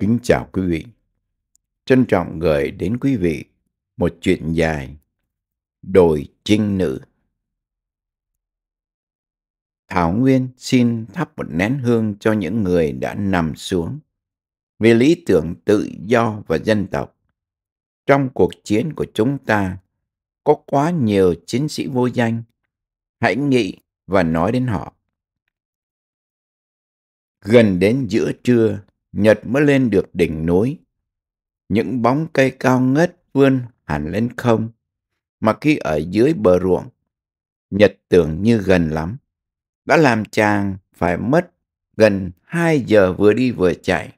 Kính chào quý vị. Trân trọng gửi đến quý vị một chuyện dài Đồi Trinh Nữ. Thảo Nguyên xin thắp một nén hương cho những người đã nằm xuống vì lý tưởng tự do và dân tộc. Trong cuộc chiến của chúng ta có quá nhiều chiến sĩ vô danh. Hãy nghĩ và nói đến họ. Gần đến giữa trưa Nhật mới lên được đỉnh núi. Những bóng cây cao ngất vươn hẳn lên không, mà khi ở dưới bờ ruộng, Nhật tưởng như gần lắm. Đã làm chàng phải mất gần hai giờ vừa đi vừa chạy.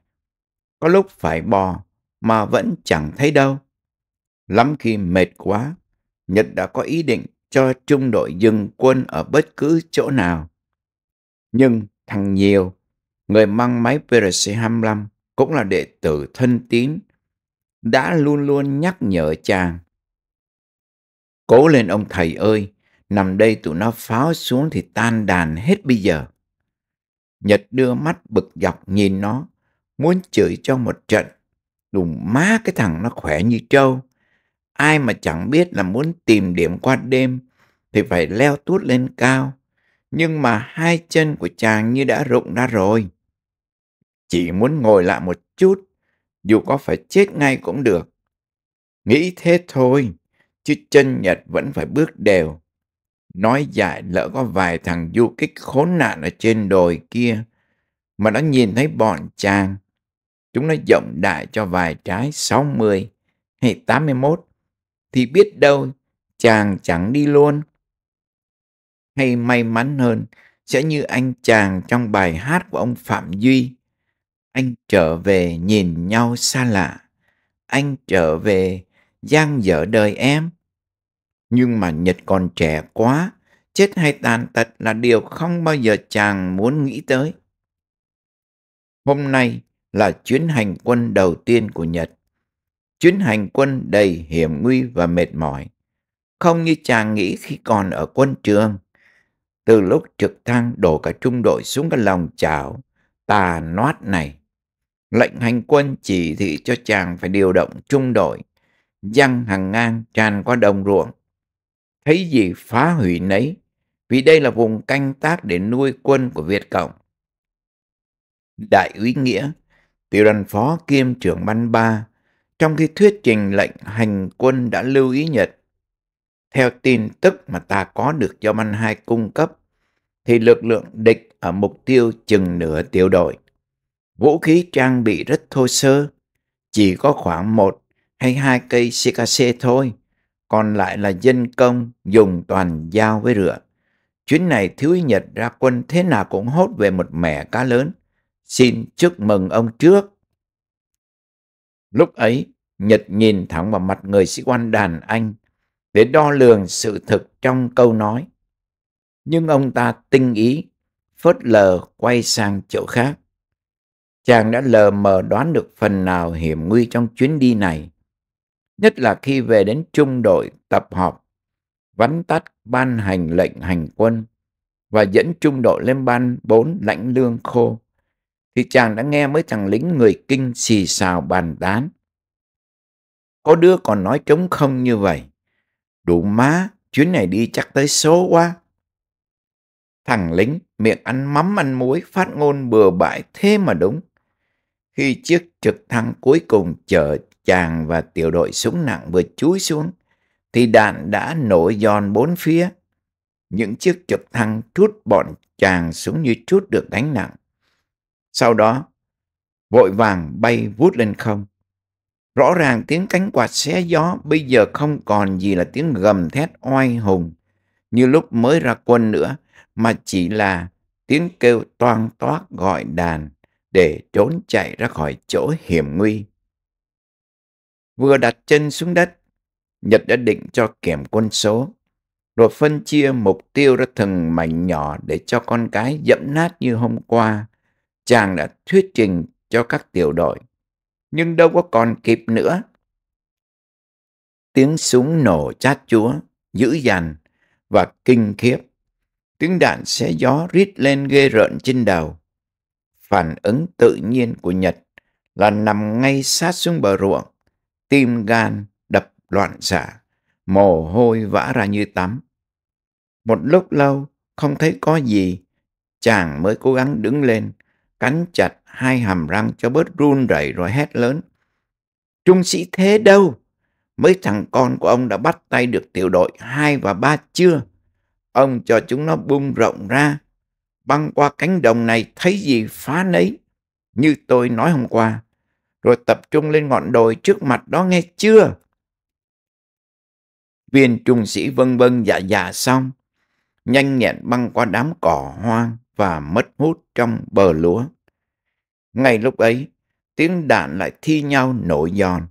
Có lúc phải bò mà vẫn chẳng thấy đâu. Lắm khi mệt quá, Nhật đã có ý định cho trung đội dừng quân ở bất cứ chỗ nào. Nhưng thằng Nhiều người mang máy PRC25 cũng là đệ tử thân tín, đã luôn luôn nhắc nhở chàng. Cố lên ông thầy ơi, nằm đây tụi nó pháo xuống thì tan đàn hết bây giờ. Nhật đưa mắt bực dọc nhìn nó, muốn chửi cho một trận. Đùng má cái thằng nó khỏe như trâu. Ai mà chẳng biết là muốn tìm điểm qua đêm thì phải leo tuốt lên cao. Nhưng mà hai chân của chàng như đã rụng ra rồi. Chỉ muốn ngồi lại một chút, dù có phải chết ngay cũng được. Nghĩ thế thôi, chứ chân Nhật vẫn phải bước đều. Nói dài lỡ có vài thằng du kích khốn nạn ở trên đồi kia, mà nó nhìn thấy bọn chàng. Chúng nó rộng đại cho vài trái 60 hay 81, thì biết đâu chàng chẳng đi luôn. Hay may mắn hơn, sẽ như anh chàng trong bài hát của ông Phạm Duy anh trở về nhìn nhau xa lạ anh trở về gian dở đời em nhưng mà nhật còn trẻ quá chết hay tàn tật là điều không bao giờ chàng muốn nghĩ tới hôm nay là chuyến hành quân đầu tiên của nhật chuyến hành quân đầy hiểm nguy và mệt mỏi không như chàng nghĩ khi còn ở quân trường từ lúc trực thăng đổ cả trung đội xuống cái lòng chảo tà noát này lệnh hành quân chỉ thị cho chàng phải điều động trung đội, dăng hàng ngang tràn qua đồng ruộng. Thấy gì phá hủy nấy, vì đây là vùng canh tác để nuôi quân của Việt Cộng. Đại úy Nghĩa, tiểu đoàn phó kiêm trưởng ban ba, trong khi thuyết trình lệnh hành quân đã lưu ý Nhật. Theo tin tức mà ta có được do ban hai cung cấp, thì lực lượng địch ở mục tiêu chừng nửa tiểu đội. Vũ khí trang bị rất thô sơ, chỉ có khoảng một hay hai cây CKC thôi, còn lại là dân công dùng toàn dao với rửa. Chuyến này thiếu Nhật ra quân thế nào cũng hốt về một mẻ cá lớn. Xin chúc mừng ông trước. Lúc ấy, Nhật nhìn thẳng vào mặt người sĩ quan đàn anh để đo lường sự thực trong câu nói. Nhưng ông ta tinh ý, phớt lờ quay sang chỗ khác. Chàng đã lờ mờ đoán được phần nào hiểm nguy trong chuyến đi này. Nhất là khi về đến trung đội tập họp, vắn tắt ban hành lệnh hành quân và dẫn trung đội lên ban bốn lãnh lương khô, thì chàng đã nghe mấy thằng lính người kinh xì xào bàn tán. Có đứa còn nói trống không như vậy. Đủ má, chuyến này đi chắc tới số quá. Thằng lính miệng ăn mắm ăn muối phát ngôn bừa bãi thế mà đúng khi chiếc trực thăng cuối cùng chở chàng và tiểu đội súng nặng vừa chúi xuống, thì đạn đã nổ giòn bốn phía. Những chiếc trực thăng trút bọn chàng xuống như trút được đánh nặng. Sau đó, vội vàng bay vút lên không. Rõ ràng tiếng cánh quạt xé gió bây giờ không còn gì là tiếng gầm thét oai hùng như lúc mới ra quân nữa, mà chỉ là tiếng kêu toan toát gọi đàn để trốn chạy ra khỏi chỗ hiểm nguy. Vừa đặt chân xuống đất, Nhật đã định cho kiểm quân số, rồi phân chia mục tiêu ra từng mảnh nhỏ để cho con cái dẫm nát như hôm qua. Chàng đã thuyết trình cho các tiểu đội, nhưng đâu có còn kịp nữa. Tiếng súng nổ chát chúa, dữ dằn và kinh khiếp. Tiếng đạn xé gió rít lên ghê rợn trên đầu Phản ứng tự nhiên của Nhật là nằm ngay sát xuống bờ ruộng, tim gan đập loạn xạ, mồ hôi vã ra như tắm. Một lúc lâu không thấy có gì, chàng mới cố gắng đứng lên, cắn chặt hai hàm răng cho bớt run rẩy rồi hét lớn. Trung sĩ thế đâu? Mấy thằng con của ông đã bắt tay được tiểu đội hai và ba chưa? Ông cho chúng nó bung rộng ra, băng qua cánh đồng này thấy gì phá nấy. Như tôi nói hôm qua, rồi tập trung lên ngọn đồi trước mặt đó nghe chưa? Viên trung sĩ vân vân dạ dạ xong, nhanh nhẹn băng qua đám cỏ hoang và mất hút trong bờ lúa. Ngay lúc ấy, tiếng đạn lại thi nhau nổi giòn,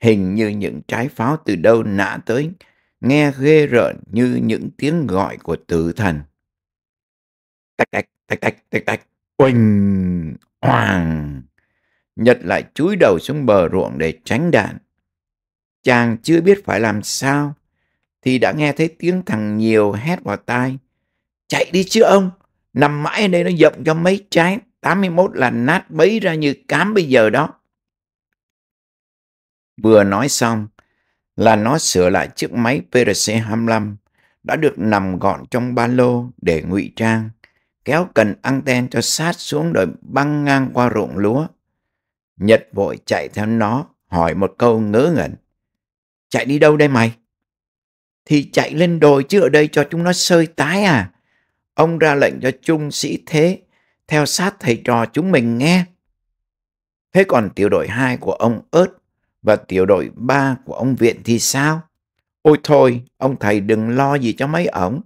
hình như những trái pháo từ đâu nã tới, nghe ghê rợn như những tiếng gọi của tử thần. Tạch tạch, tạch tạch, tạch tạch. quỳnh hoàng. Nhật lại chúi đầu xuống bờ ruộng để tránh đạn. Chàng chưa biết phải làm sao, thì đã nghe thấy tiếng thằng nhiều hét vào tai. Chạy đi chứ ông, nằm mãi ở đây nó dập cho mấy trái, 81 là nát bấy ra như cám bây giờ đó. Vừa nói xong là nó sửa lại chiếc máy PRC-25 đã được nằm gọn trong ba lô để ngụy trang kéo cần anten cho sát xuống đồi băng ngang qua ruộng lúa. Nhật vội chạy theo nó, hỏi một câu ngớ ngẩn. Chạy đi đâu đây mày? Thì chạy lên đồi chứ ở đây cho chúng nó sơi tái à. Ông ra lệnh cho trung sĩ thế, theo sát thầy trò chúng mình nghe. Thế còn tiểu đội 2 của ông ớt và tiểu đội 3 của ông viện thì sao? Ôi thôi, ông thầy đừng lo gì cho mấy ổng.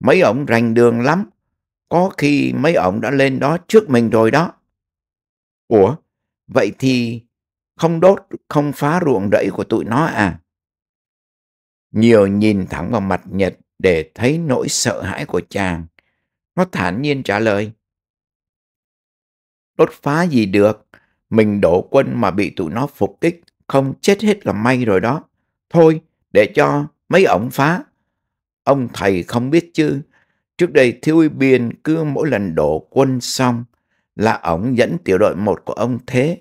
Mấy ổng rành đường lắm, có khi mấy ông đã lên đó trước mình rồi đó. Ủa, vậy thì không đốt, không phá ruộng rẫy của tụi nó à? Nhiều nhìn thẳng vào mặt Nhật để thấy nỗi sợ hãi của chàng. Nó thản nhiên trả lời. Đốt phá gì được, mình đổ quân mà bị tụi nó phục kích, không chết hết là may rồi đó. Thôi, để cho mấy ổng phá. Ông thầy không biết chứ, Trước đây thiếu úy Biên cứ mỗi lần đổ quân xong là ổng dẫn tiểu đội một của ông Thế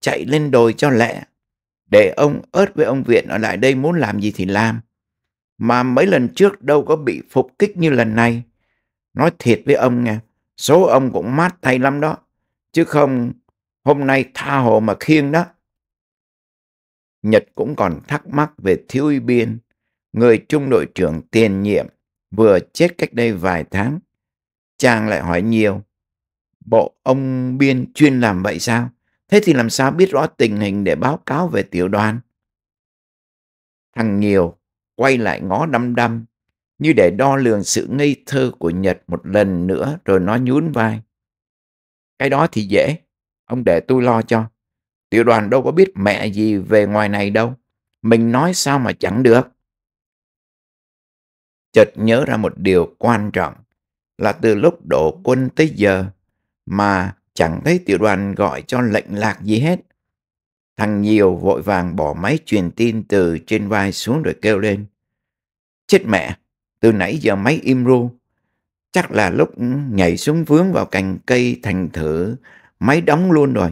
chạy lên đồi cho lẹ. Để ông ớt với ông Viện ở lại đây muốn làm gì thì làm. Mà mấy lần trước đâu có bị phục kích như lần này. Nói thiệt với ông nghe, số ông cũng mát tay lắm đó. Chứ không hôm nay tha hồ mà khiêng đó. Nhật cũng còn thắc mắc về thiếu uy Biên, người trung đội trưởng tiền nhiệm vừa chết cách đây vài tháng. Chàng lại hỏi nhiều. Bộ ông Biên chuyên làm vậy sao? Thế thì làm sao biết rõ tình hình để báo cáo về tiểu đoàn? Thằng Nhiều quay lại ngó đăm đăm như để đo lường sự ngây thơ của Nhật một lần nữa rồi nó nhún vai. Cái đó thì dễ, ông để tôi lo cho. Tiểu đoàn đâu có biết mẹ gì về ngoài này đâu. Mình nói sao mà chẳng được chợt nhớ ra một điều quan trọng là từ lúc đổ quân tới giờ mà chẳng thấy tiểu đoàn gọi cho lệnh lạc gì hết. Thằng Nhiều vội vàng bỏ máy truyền tin từ trên vai xuống rồi kêu lên. Chết mẹ, từ nãy giờ máy im ru. Chắc là lúc nhảy xuống vướng vào cành cây thành thử máy đóng luôn rồi.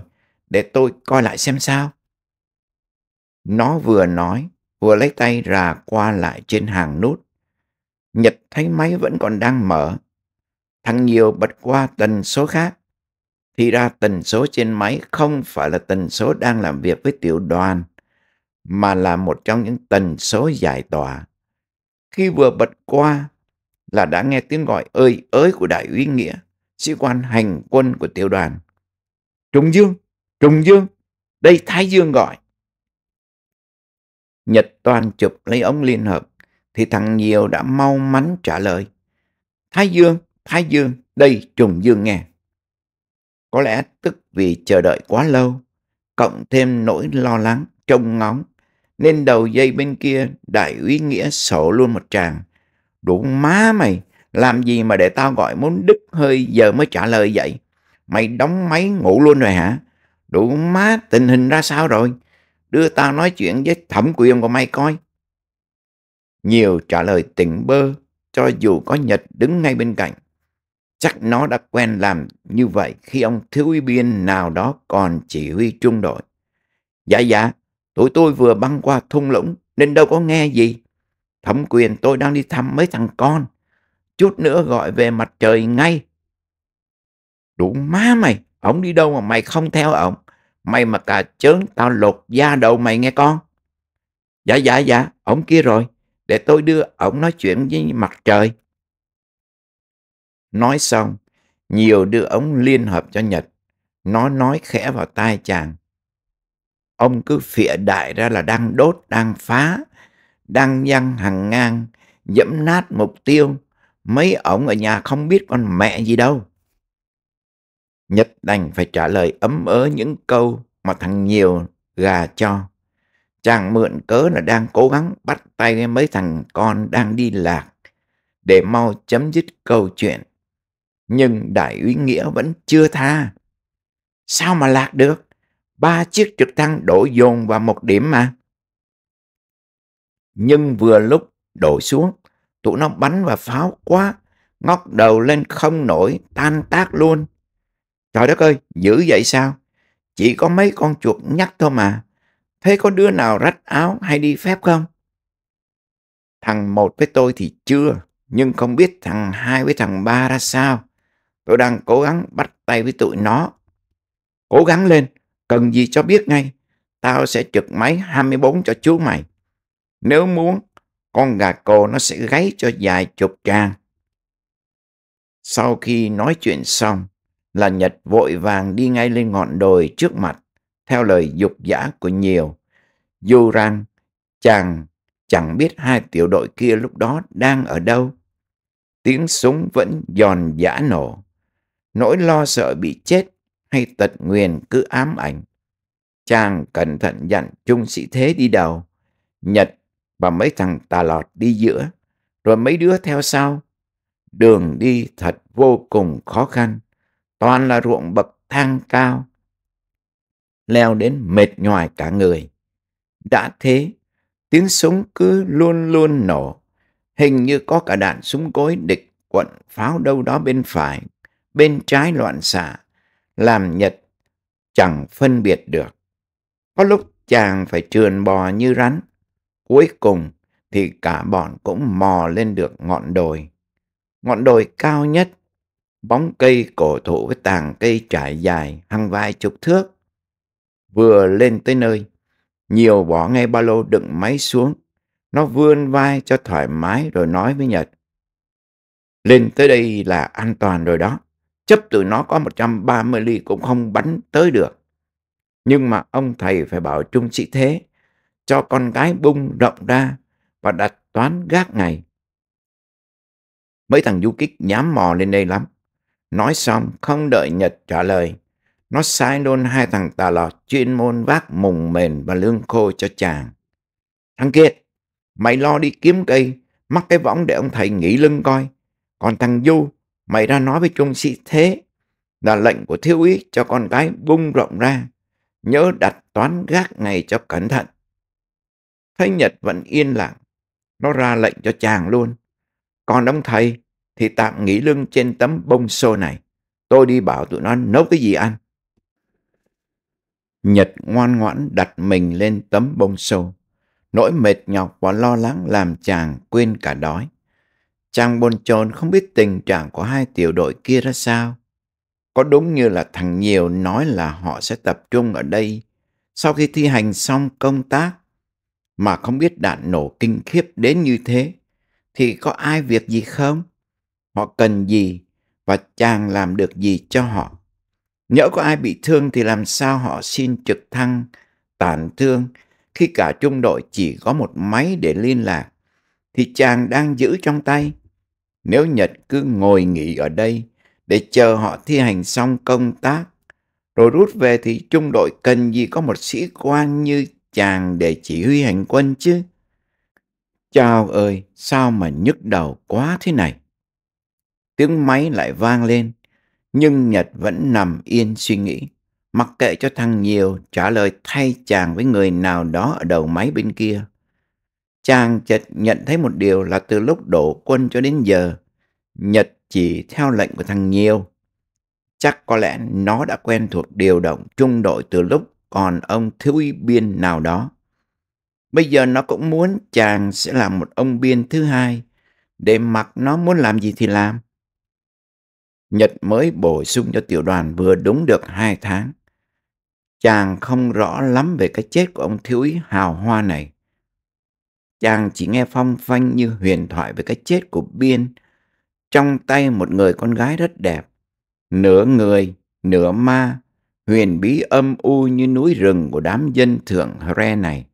Để tôi coi lại xem sao. Nó vừa nói, vừa lấy tay rà qua lại trên hàng nút Nhật thấy máy vẫn còn đang mở. Thằng Nhiều bật qua tần số khác. Thì ra tần số trên máy không phải là tần số đang làm việc với tiểu đoàn, mà là một trong những tần số giải tỏa. Khi vừa bật qua là đã nghe tiếng gọi ơi ới của đại úy Nghĩa, sĩ quan hành quân của tiểu đoàn. Trùng Dương! Trùng Dương! Đây Thái Dương gọi! Nhật Toàn chụp lấy ống liên hợp thì thằng Nhiều đã mau mắn trả lời. Thái Dương, Thái Dương, đây trùng dương nghe. Có lẽ tức vì chờ đợi quá lâu, cộng thêm nỗi lo lắng, trông ngóng, nên đầu dây bên kia đại úy Nghĩa sổ luôn một tràng. Đủ má mày, làm gì mà để tao gọi muốn đứt hơi giờ mới trả lời vậy? Mày đóng máy ngủ luôn rồi hả? Đủ má tình hình ra sao rồi? Đưa tao nói chuyện với thẩm quyền của mày coi. Nhiều trả lời tỉnh bơ cho dù có Nhật đứng ngay bên cạnh. Chắc nó đã quen làm như vậy khi ông thiếu uy biên nào đó còn chỉ huy trung đội. Dạ dạ, tụi tôi vừa băng qua thung lũng nên đâu có nghe gì. Thẩm quyền tôi đang đi thăm mấy thằng con. Chút nữa gọi về mặt trời ngay. Đủ má mày, ổng đi đâu mà mày không theo ổng. Mày mà cà chớn tao lột da đầu mày nghe con. Dạ dạ dạ, ổng kia rồi để tôi đưa ổng nói chuyện với mặt trời. Nói xong, nhiều đưa ống liên hợp cho Nhật. Nó nói khẽ vào tai chàng. Ông cứ phịa đại ra là đang đốt, đang phá, đang dăng hàng ngang, dẫm nát mục tiêu. Mấy ổng ở nhà không biết con mẹ gì đâu. Nhật đành phải trả lời ấm ớ những câu mà thằng nhiều gà cho. Chàng mượn cớ là đang cố gắng bắt tay mấy thằng con đang đi lạc để mau chấm dứt câu chuyện. Nhưng đại úy Nghĩa vẫn chưa tha. Sao mà lạc được? Ba chiếc trực thăng đổ dồn vào một điểm mà. Nhưng vừa lúc đổ xuống, tụi nó bắn và pháo quá, ngóc đầu lên không nổi, tan tác luôn. Trời đất ơi, dữ vậy sao? Chỉ có mấy con chuột nhắt thôi mà thế có đứa nào rách áo hay đi phép không? Thằng một với tôi thì chưa, nhưng không biết thằng hai với thằng ba ra sao. Tôi đang cố gắng bắt tay với tụi nó. Cố gắng lên, cần gì cho biết ngay. Tao sẽ trực máy 24 cho chú mày. Nếu muốn, con gà cồ nó sẽ gáy cho dài chục tràng Sau khi nói chuyện xong, là Nhật vội vàng đi ngay lên ngọn đồi trước mặt, theo lời dục dã của nhiều dù rằng chàng chẳng biết hai tiểu đội kia lúc đó đang ở đâu. Tiếng súng vẫn giòn giã nổ. Nỗi lo sợ bị chết hay tật nguyền cứ ám ảnh. Chàng cẩn thận dặn trung sĩ thế đi đầu, Nhật và mấy thằng tà lọt đi giữa, rồi mấy đứa theo sau. Đường đi thật vô cùng khó khăn, toàn là ruộng bậc thang cao. Leo đến mệt nhoài cả người đã thế, tiếng súng cứ luôn luôn nổ. Hình như có cả đạn súng cối địch quận pháo đâu đó bên phải, bên trái loạn xạ, làm Nhật chẳng phân biệt được. Có lúc chàng phải trườn bò như rắn. Cuối cùng thì cả bọn cũng mò lên được ngọn đồi. Ngọn đồi cao nhất, bóng cây cổ thụ với tàng cây trải dài hàng vài chục thước. Vừa lên tới nơi, nhiều bỏ ngay ba lô đựng máy xuống. Nó vươn vai cho thoải mái rồi nói với Nhật. Lên tới đây là an toàn rồi đó. Chấp tụi nó có 130 ly cũng không bắn tới được. Nhưng mà ông thầy phải bảo trung sĩ thế. Cho con gái bung rộng ra và đặt toán gác ngày. Mấy thằng du kích nhám mò lên đây lắm. Nói xong không đợi Nhật trả lời. Nó sai luôn hai thằng tà lọt chuyên môn vác mùng mền và lương khô cho chàng. Thằng Kiệt, mày lo đi kiếm cây, mắc cái võng để ông thầy nghỉ lưng coi. Còn thằng Du, mày ra nói với trung sĩ thế là lệnh của thiếu úy cho con gái bung rộng ra. Nhớ đặt toán gác ngày cho cẩn thận. Thấy Nhật vẫn yên lặng, nó ra lệnh cho chàng luôn. Còn ông thầy thì tạm nghỉ lưng trên tấm bông xô này. Tôi đi bảo tụi nó nấu cái gì ăn. Nhật ngoan ngoãn đặt mình lên tấm bông sâu. Nỗi mệt nhọc và lo lắng làm chàng quên cả đói. Chàng bồn chồn không biết tình trạng của hai tiểu đội kia ra sao. Có đúng như là thằng Nhiều nói là họ sẽ tập trung ở đây sau khi thi hành xong công tác mà không biết đạn nổ kinh khiếp đến như thế thì có ai việc gì không? Họ cần gì và chàng làm được gì cho họ? Nhỡ có ai bị thương thì làm sao họ xin trực thăng, tàn thương khi cả trung đội chỉ có một máy để liên lạc thì chàng đang giữ trong tay. Nếu Nhật cứ ngồi nghỉ ở đây để chờ họ thi hành xong công tác rồi rút về thì trung đội cần gì có một sĩ quan như chàng để chỉ huy hành quân chứ. Chào ơi, sao mà nhức đầu quá thế này? Tiếng máy lại vang lên nhưng Nhật vẫn nằm yên suy nghĩ. Mặc kệ cho thằng nhiều trả lời thay chàng với người nào đó ở đầu máy bên kia. Chàng chợt nhận thấy một điều là từ lúc đổ quân cho đến giờ, Nhật chỉ theo lệnh của thằng nhiều. Chắc có lẽ nó đã quen thuộc điều động trung đội từ lúc còn ông thiếu biên nào đó. Bây giờ nó cũng muốn chàng sẽ làm một ông biên thứ hai, để mặc nó muốn làm gì thì làm. Nhật mới bổ sung cho tiểu đoàn vừa đúng được hai tháng. Chàng không rõ lắm về cái chết của ông thiếu úy hào hoa này. Chàng chỉ nghe phong phanh như huyền thoại về cái chết của Biên. Trong tay một người con gái rất đẹp, nửa người, nửa ma, huyền bí âm u như núi rừng của đám dân thượng Hre này.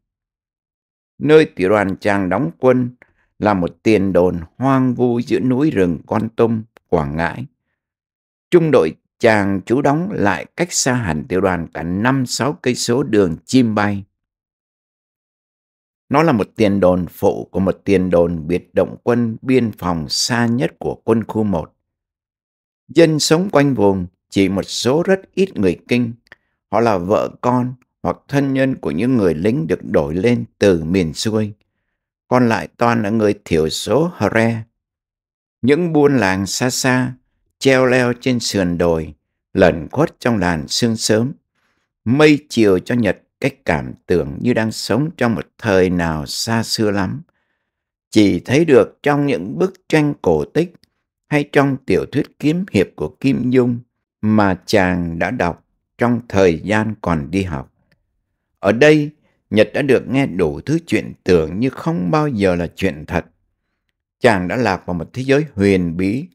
Nơi tiểu đoàn chàng đóng quân là một tiền đồn hoang vu giữa núi rừng Con Tum, Quảng Ngãi. Trung đội chàng chú đóng lại cách xa hành tiểu đoàn cả năm sáu cây số đường chim bay. Nó là một tiền đồn phụ của một tiền đồn biệt động quân biên phòng xa nhất của quân khu 1. Dân sống quanh vùng chỉ một số rất ít người Kinh. Họ là vợ con hoặc thân nhân của những người lính được đổi lên từ miền xuôi. Còn lại toàn là người thiểu số Hre. Những buôn làng xa xa treo leo trên sườn đồi, lẩn khuất trong làn sương sớm. Mây chiều cho Nhật cách cảm tưởng như đang sống trong một thời nào xa xưa lắm. Chỉ thấy được trong những bức tranh cổ tích hay trong tiểu thuyết kiếm hiệp của Kim Dung mà chàng đã đọc trong thời gian còn đi học. Ở đây, Nhật đã được nghe đủ thứ chuyện tưởng như không bao giờ là chuyện thật. Chàng đã lạc vào một thế giới huyền bí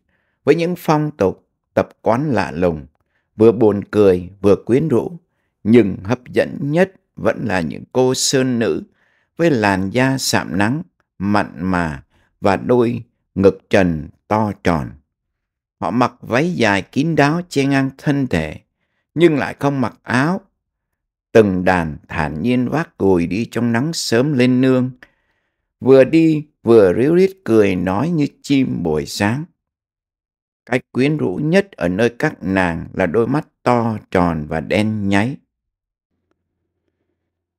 với những phong tục, tập quán lạ lùng, vừa buồn cười vừa quyến rũ, nhưng hấp dẫn nhất vẫn là những cô sơn nữ với làn da sạm nắng, mặn mà và đôi ngực trần to tròn. Họ mặc váy dài kín đáo che ngang thân thể, nhưng lại không mặc áo. Từng đàn thản nhiên vác gùi đi trong nắng sớm lên nương, vừa đi vừa ríu rít cười nói như chim buổi sáng. Cái quyến rũ nhất ở nơi các nàng là đôi mắt to, tròn và đen nháy.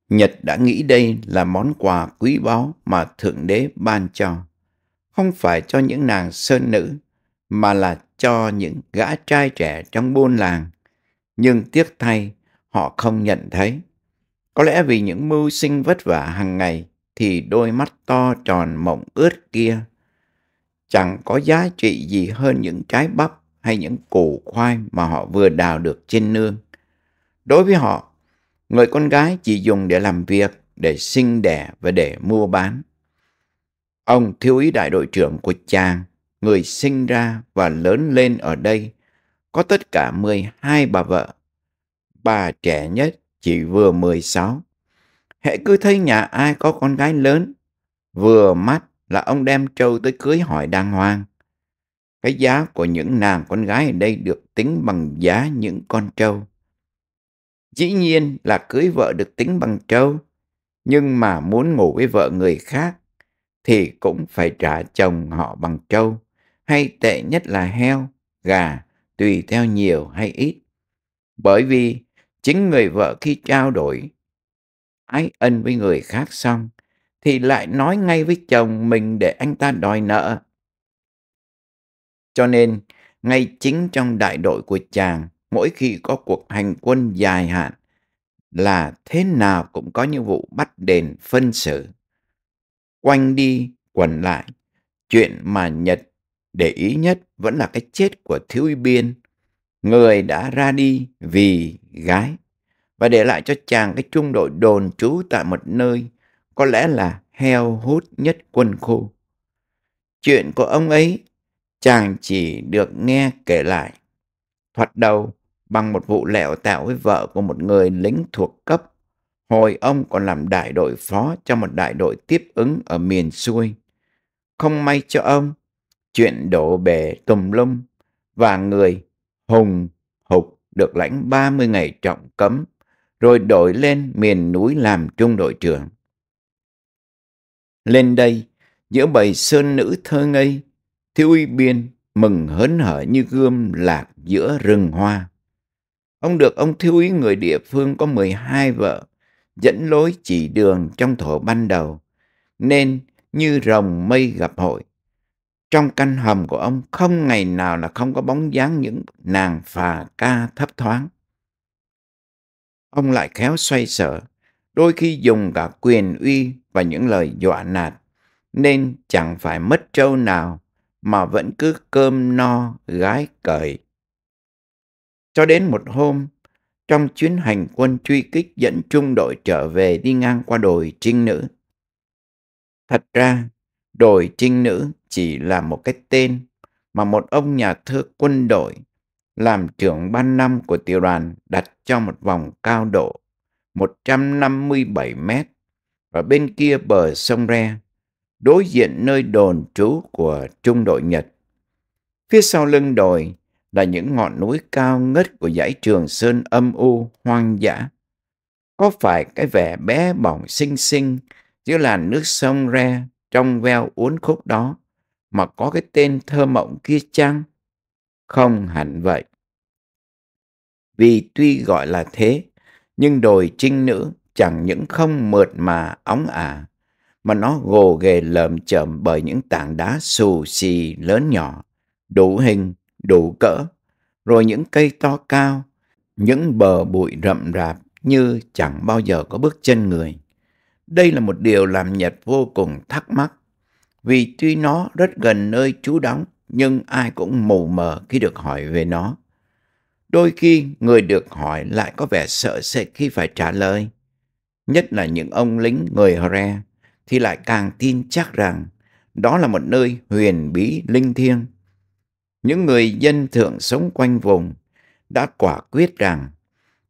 Nhật đã nghĩ đây là món quà quý báu mà Thượng Đế ban cho. Không phải cho những nàng sơn nữ, mà là cho những gã trai trẻ trong buôn làng. Nhưng tiếc thay, họ không nhận thấy. Có lẽ vì những mưu sinh vất vả hàng ngày thì đôi mắt to tròn mộng ướt kia chẳng có giá trị gì hơn những trái bắp hay những củ khoai mà họ vừa đào được trên nương. Đối với họ, người con gái chỉ dùng để làm việc, để sinh đẻ và để mua bán. Ông thiếu ý đại đội trưởng của chàng, người sinh ra và lớn lên ở đây, có tất cả 12 bà vợ. Bà trẻ nhất chỉ vừa 16. hãy cứ thấy nhà ai có con gái lớn, vừa mắt là ông đem trâu tới cưới hỏi đàng hoàng. Cái giá của những nàng con gái ở đây được tính bằng giá những con trâu. Dĩ nhiên là cưới vợ được tính bằng trâu, nhưng mà muốn ngủ với vợ người khác thì cũng phải trả chồng họ bằng trâu, hay tệ nhất là heo, gà, tùy theo nhiều hay ít. Bởi vì chính người vợ khi trao đổi ái ân với người khác xong thì lại nói ngay với chồng mình để anh ta đòi nợ. Cho nên, ngay chính trong đại đội của chàng, mỗi khi có cuộc hành quân dài hạn, là thế nào cũng có những vụ bắt đền phân xử. Quanh đi, quẩn lại, chuyện mà Nhật để ý nhất vẫn là cái chết của thiếu úy biên, người đã ra đi vì gái, và để lại cho chàng cái trung đội đồn trú tại một nơi có lẽ là heo hút nhất quân khu. Chuyện của ông ấy chàng chỉ được nghe kể lại. Thoạt đầu bằng một vụ lẹo tạo với vợ của một người lính thuộc cấp. Hồi ông còn làm đại đội phó cho một đại đội tiếp ứng ở miền xuôi. Không may cho ông, chuyện đổ bể tùm lum và người hùng hục được lãnh 30 ngày trọng cấm rồi đổi lên miền núi làm trung đội trưởng. Lên đây, giữa bầy sơn nữ thơ ngây, thiếu uy biên mừng hớn hở như gươm lạc giữa rừng hoa. Ông được ông thiếu úy người địa phương có mười hai vợ, dẫn lối chỉ đường trong thổ ban đầu, nên như rồng mây gặp hội. Trong căn hầm của ông không ngày nào là không có bóng dáng những nàng phà ca thấp thoáng. Ông lại khéo xoay sở, đôi khi dùng cả quyền uy và những lời dọa nạt, nên chẳng phải mất trâu nào mà vẫn cứ cơm no gái cởi. Cho đến một hôm, trong chuyến hành quân truy kích dẫn trung đội trở về đi ngang qua đồi Trinh Nữ. Thật ra, đồi Trinh Nữ chỉ là một cái tên mà một ông nhà thơ quân đội làm trưởng ban năm của tiểu đoàn đặt cho một vòng cao độ 157 mét và bên kia bờ sông Re, đối diện nơi đồn trú của trung đội Nhật. Phía sau lưng đồi là những ngọn núi cao ngất của dãy Trường Sơn âm u hoang dã. Có phải cái vẻ bé bỏng xinh xinh giữa làn nước sông Re trong veo uốn khúc đó mà có cái tên thơ mộng kia chăng? Không hẳn vậy. Vì tuy gọi là thế, nhưng đồi trinh nữ chẳng những không mượt mà óng ả, à, mà nó gồ ghề lởm chởm bởi những tảng đá xù xì lớn nhỏ, đủ hình, đủ cỡ, rồi những cây to cao, những bờ bụi rậm rạp như chẳng bao giờ có bước chân người. Đây là một điều làm Nhật vô cùng thắc mắc, vì tuy nó rất gần nơi trú đóng, nhưng ai cũng mù mờ khi được hỏi về nó. Đôi khi người được hỏi lại có vẻ sợ sệt khi phải trả lời nhất là những ông lính người Hre, thì lại càng tin chắc rằng đó là một nơi huyền bí linh thiêng. Những người dân thượng sống quanh vùng đã quả quyết rằng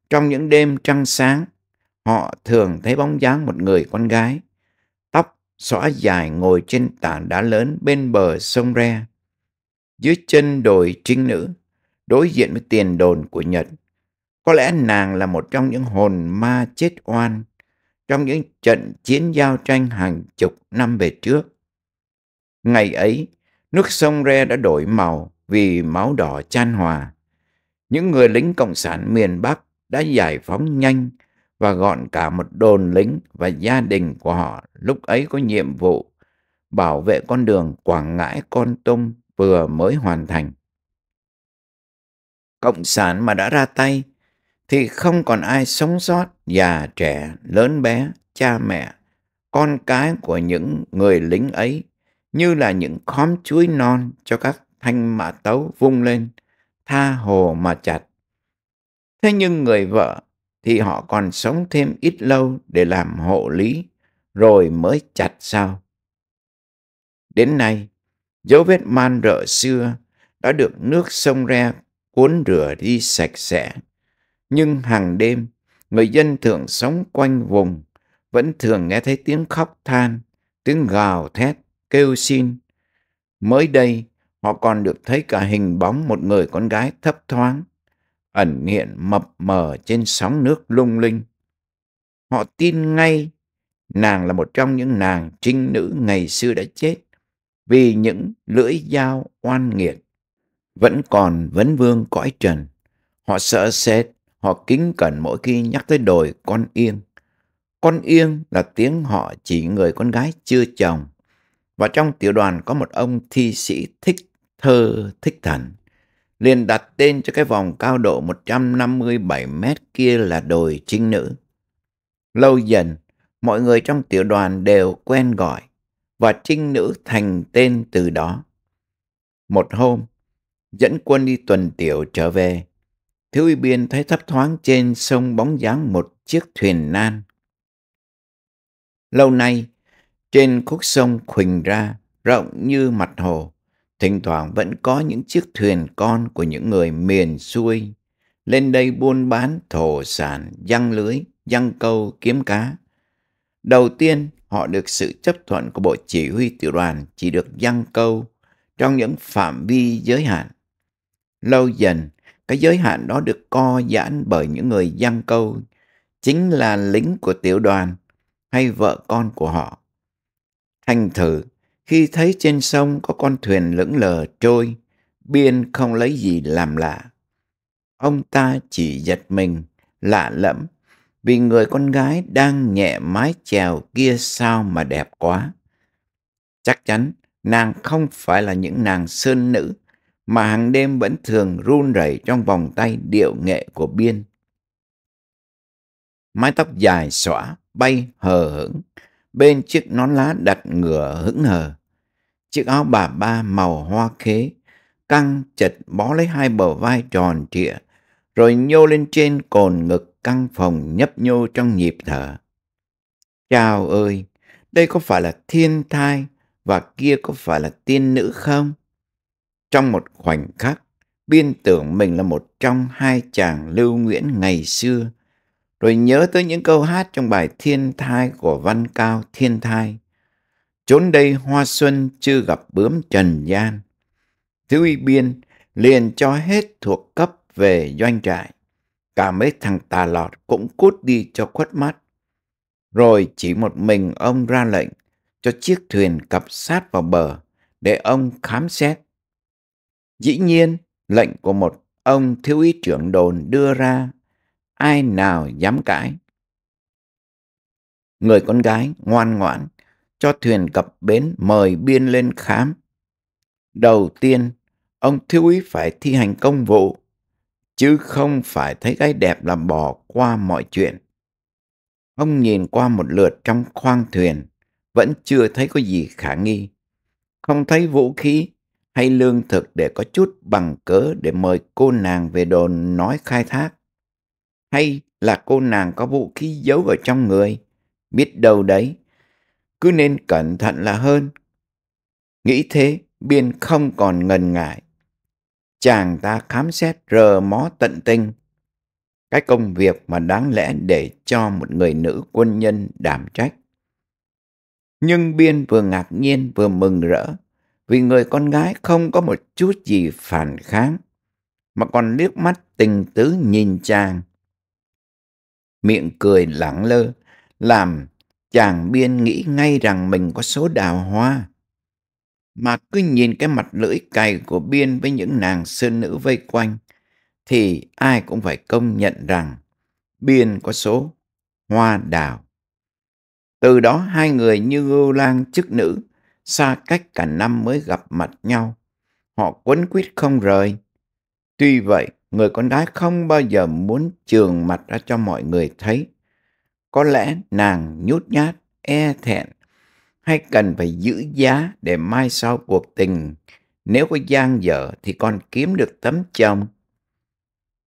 trong những đêm trăng sáng, họ thường thấy bóng dáng một người con gái, tóc xõa dài ngồi trên tảng đá lớn bên bờ sông Re. Dưới chân đồi trinh nữ, đối diện với tiền đồn của Nhật, có lẽ nàng là một trong những hồn ma chết oan trong những trận chiến giao tranh hàng chục năm về trước. Ngày ấy, nước sông Re đã đổi màu vì máu đỏ chan hòa. Những người lính Cộng sản miền Bắc đã giải phóng nhanh và gọn cả một đồn lính và gia đình của họ lúc ấy có nhiệm vụ bảo vệ con đường Quảng Ngãi Con Tum vừa mới hoàn thành. Cộng sản mà đã ra tay thì không còn ai sống sót già trẻ lớn bé cha mẹ con cái của những người lính ấy như là những khóm chuối non cho các thanh mã tấu vung lên tha hồ mà chặt thế nhưng người vợ thì họ còn sống thêm ít lâu để làm hộ lý rồi mới chặt sao đến nay dấu vết man rợ xưa đã được nước sông re cuốn rửa đi sạch sẽ nhưng hàng đêm người dân thường sống quanh vùng vẫn thường nghe thấy tiếng khóc than tiếng gào thét kêu xin mới đây họ còn được thấy cả hình bóng một người con gái thấp thoáng ẩn hiện mập mờ trên sóng nước lung linh họ tin ngay nàng là một trong những nàng trinh nữ ngày xưa đã chết vì những lưỡi dao oan nghiệt vẫn còn vấn vương cõi trần họ sợ sệt Họ kính cẩn mỗi khi nhắc tới đồi con yên. Con yên là tiếng họ chỉ người con gái chưa chồng. Và trong tiểu đoàn có một ông thi sĩ thích thơ thích thần. Liền đặt tên cho cái vòng cao độ 157 mét kia là đồi trinh nữ. Lâu dần, mọi người trong tiểu đoàn đều quen gọi và trinh nữ thành tên từ đó. Một hôm, dẫn quân đi tuần tiểu trở về, thiếu uy biên thấy thấp thoáng trên sông bóng dáng một chiếc thuyền nan. Lâu nay, trên khúc sông khuỳnh ra, rộng như mặt hồ, thỉnh thoảng vẫn có những chiếc thuyền con của những người miền xuôi lên đây buôn bán thổ sản, giăng lưới, giăng câu, kiếm cá. Đầu tiên, họ được sự chấp thuận của bộ chỉ huy tiểu đoàn chỉ được giăng câu trong những phạm vi giới hạn. Lâu dần, cái giới hạn đó được co giãn bởi những người dân câu, chính là lính của tiểu đoàn hay vợ con của họ. Thành thử, khi thấy trên sông có con thuyền lững lờ trôi, Biên không lấy gì làm lạ. Ông ta chỉ giật mình, lạ lẫm, vì người con gái đang nhẹ mái chèo kia sao mà đẹp quá. Chắc chắn, nàng không phải là những nàng sơn nữ mà hàng đêm vẫn thường run rẩy trong vòng tay điệu nghệ của Biên. Mái tóc dài xõa, bay hờ hững, bên chiếc nón lá đặt ngửa hững hờ. Chiếc áo bà ba màu hoa khế, căng chật bó lấy hai bờ vai tròn trịa, rồi nhô lên trên cồn ngực căng phòng nhấp nhô trong nhịp thở. Chào ơi, đây có phải là thiên thai và kia có phải là tiên nữ không? Trong một khoảnh khắc, Biên tưởng mình là một trong hai chàng Lưu Nguyễn ngày xưa, rồi nhớ tới những câu hát trong bài Thiên Thai của Văn Cao Thiên Thai. Trốn đây hoa xuân chưa gặp bướm trần gian. Thiếu y Biên liền cho hết thuộc cấp về doanh trại. Cả mấy thằng tà lọt cũng cút đi cho khuất mắt. Rồi chỉ một mình ông ra lệnh cho chiếc thuyền cập sát vào bờ để ông khám xét Dĩ nhiên, lệnh của một ông thiếu úy trưởng đồn đưa ra, ai nào dám cãi. Người con gái ngoan ngoãn cho thuyền cập bến mời biên lên khám. Đầu tiên, ông thiếu úy phải thi hành công vụ, chứ không phải thấy gái đẹp làm bỏ qua mọi chuyện. Ông nhìn qua một lượt trong khoang thuyền, vẫn chưa thấy có gì khả nghi. Không thấy vũ khí hay lương thực để có chút bằng cớ để mời cô nàng về đồn nói khai thác. Hay là cô nàng có vũ khí giấu ở trong người, biết đâu đấy. Cứ nên cẩn thận là hơn. Nghĩ thế, Biên không còn ngần ngại. Chàng ta khám xét rờ mó tận tinh. Cái công việc mà đáng lẽ để cho một người nữ quân nhân đảm trách. Nhưng Biên vừa ngạc nhiên vừa mừng rỡ vì người con gái không có một chút gì phản kháng, mà còn liếc mắt tình tứ nhìn chàng. Miệng cười lẳng lơ, làm chàng biên nghĩ ngay rằng mình có số đào hoa. Mà cứ nhìn cái mặt lưỡi cày của biên với những nàng sơn nữ vây quanh, thì ai cũng phải công nhận rằng biên có số hoa đào. Từ đó hai người như ngưu lang chức nữ xa cách cả năm mới gặp mặt nhau. Họ quấn quýt không rời. Tuy vậy, người con gái không bao giờ muốn trường mặt ra cho mọi người thấy. Có lẽ nàng nhút nhát, e thẹn hay cần phải giữ giá để mai sau cuộc tình. Nếu có gian dở thì còn kiếm được tấm chồng.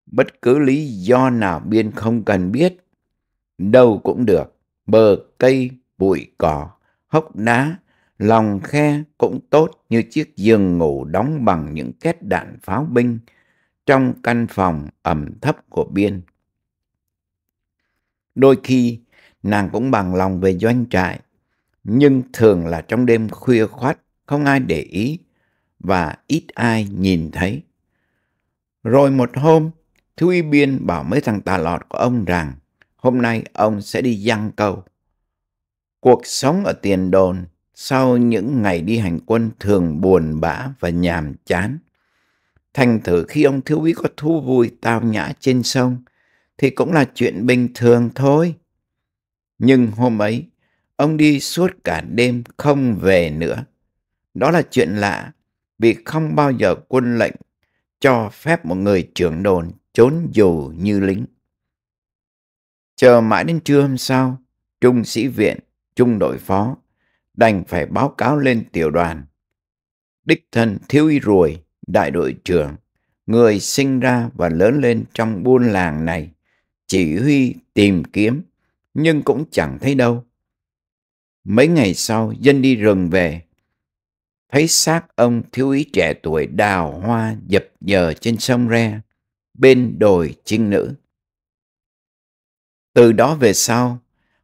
Bất cứ lý do nào Biên không cần biết, đâu cũng được, bờ cây, bụi cỏ, hốc đá Lòng khe cũng tốt như chiếc giường ngủ đóng bằng những két đạn pháo binh trong căn phòng ẩm thấp của Biên. Đôi khi nàng cũng bằng lòng về doanh trại, nhưng thường là trong đêm khuya khoát không ai để ý và ít ai nhìn thấy. Rồi một hôm, Thúy Biên bảo mấy thằng tà lọt của ông rằng hôm nay ông sẽ đi giăng câu. Cuộc sống ở tiền đồn sau những ngày đi hành quân thường buồn bã và nhàm chán. Thành thử khi ông thiếu úy có thú vui tao nhã trên sông thì cũng là chuyện bình thường thôi. Nhưng hôm ấy, ông đi suốt cả đêm không về nữa. Đó là chuyện lạ vì không bao giờ quân lệnh cho phép một người trưởng đồn trốn dù như lính. Chờ mãi đến trưa hôm sau, trung sĩ viện, trung đội phó đành phải báo cáo lên tiểu đoàn. Đích thân thiếu y ruồi, đại đội trưởng, người sinh ra và lớn lên trong buôn làng này, chỉ huy tìm kiếm, nhưng cũng chẳng thấy đâu. Mấy ngày sau, dân đi rừng về, thấy xác ông thiếu úy trẻ tuổi đào hoa dập dờ trên sông Re, bên đồi Trinh Nữ. Từ đó về sau,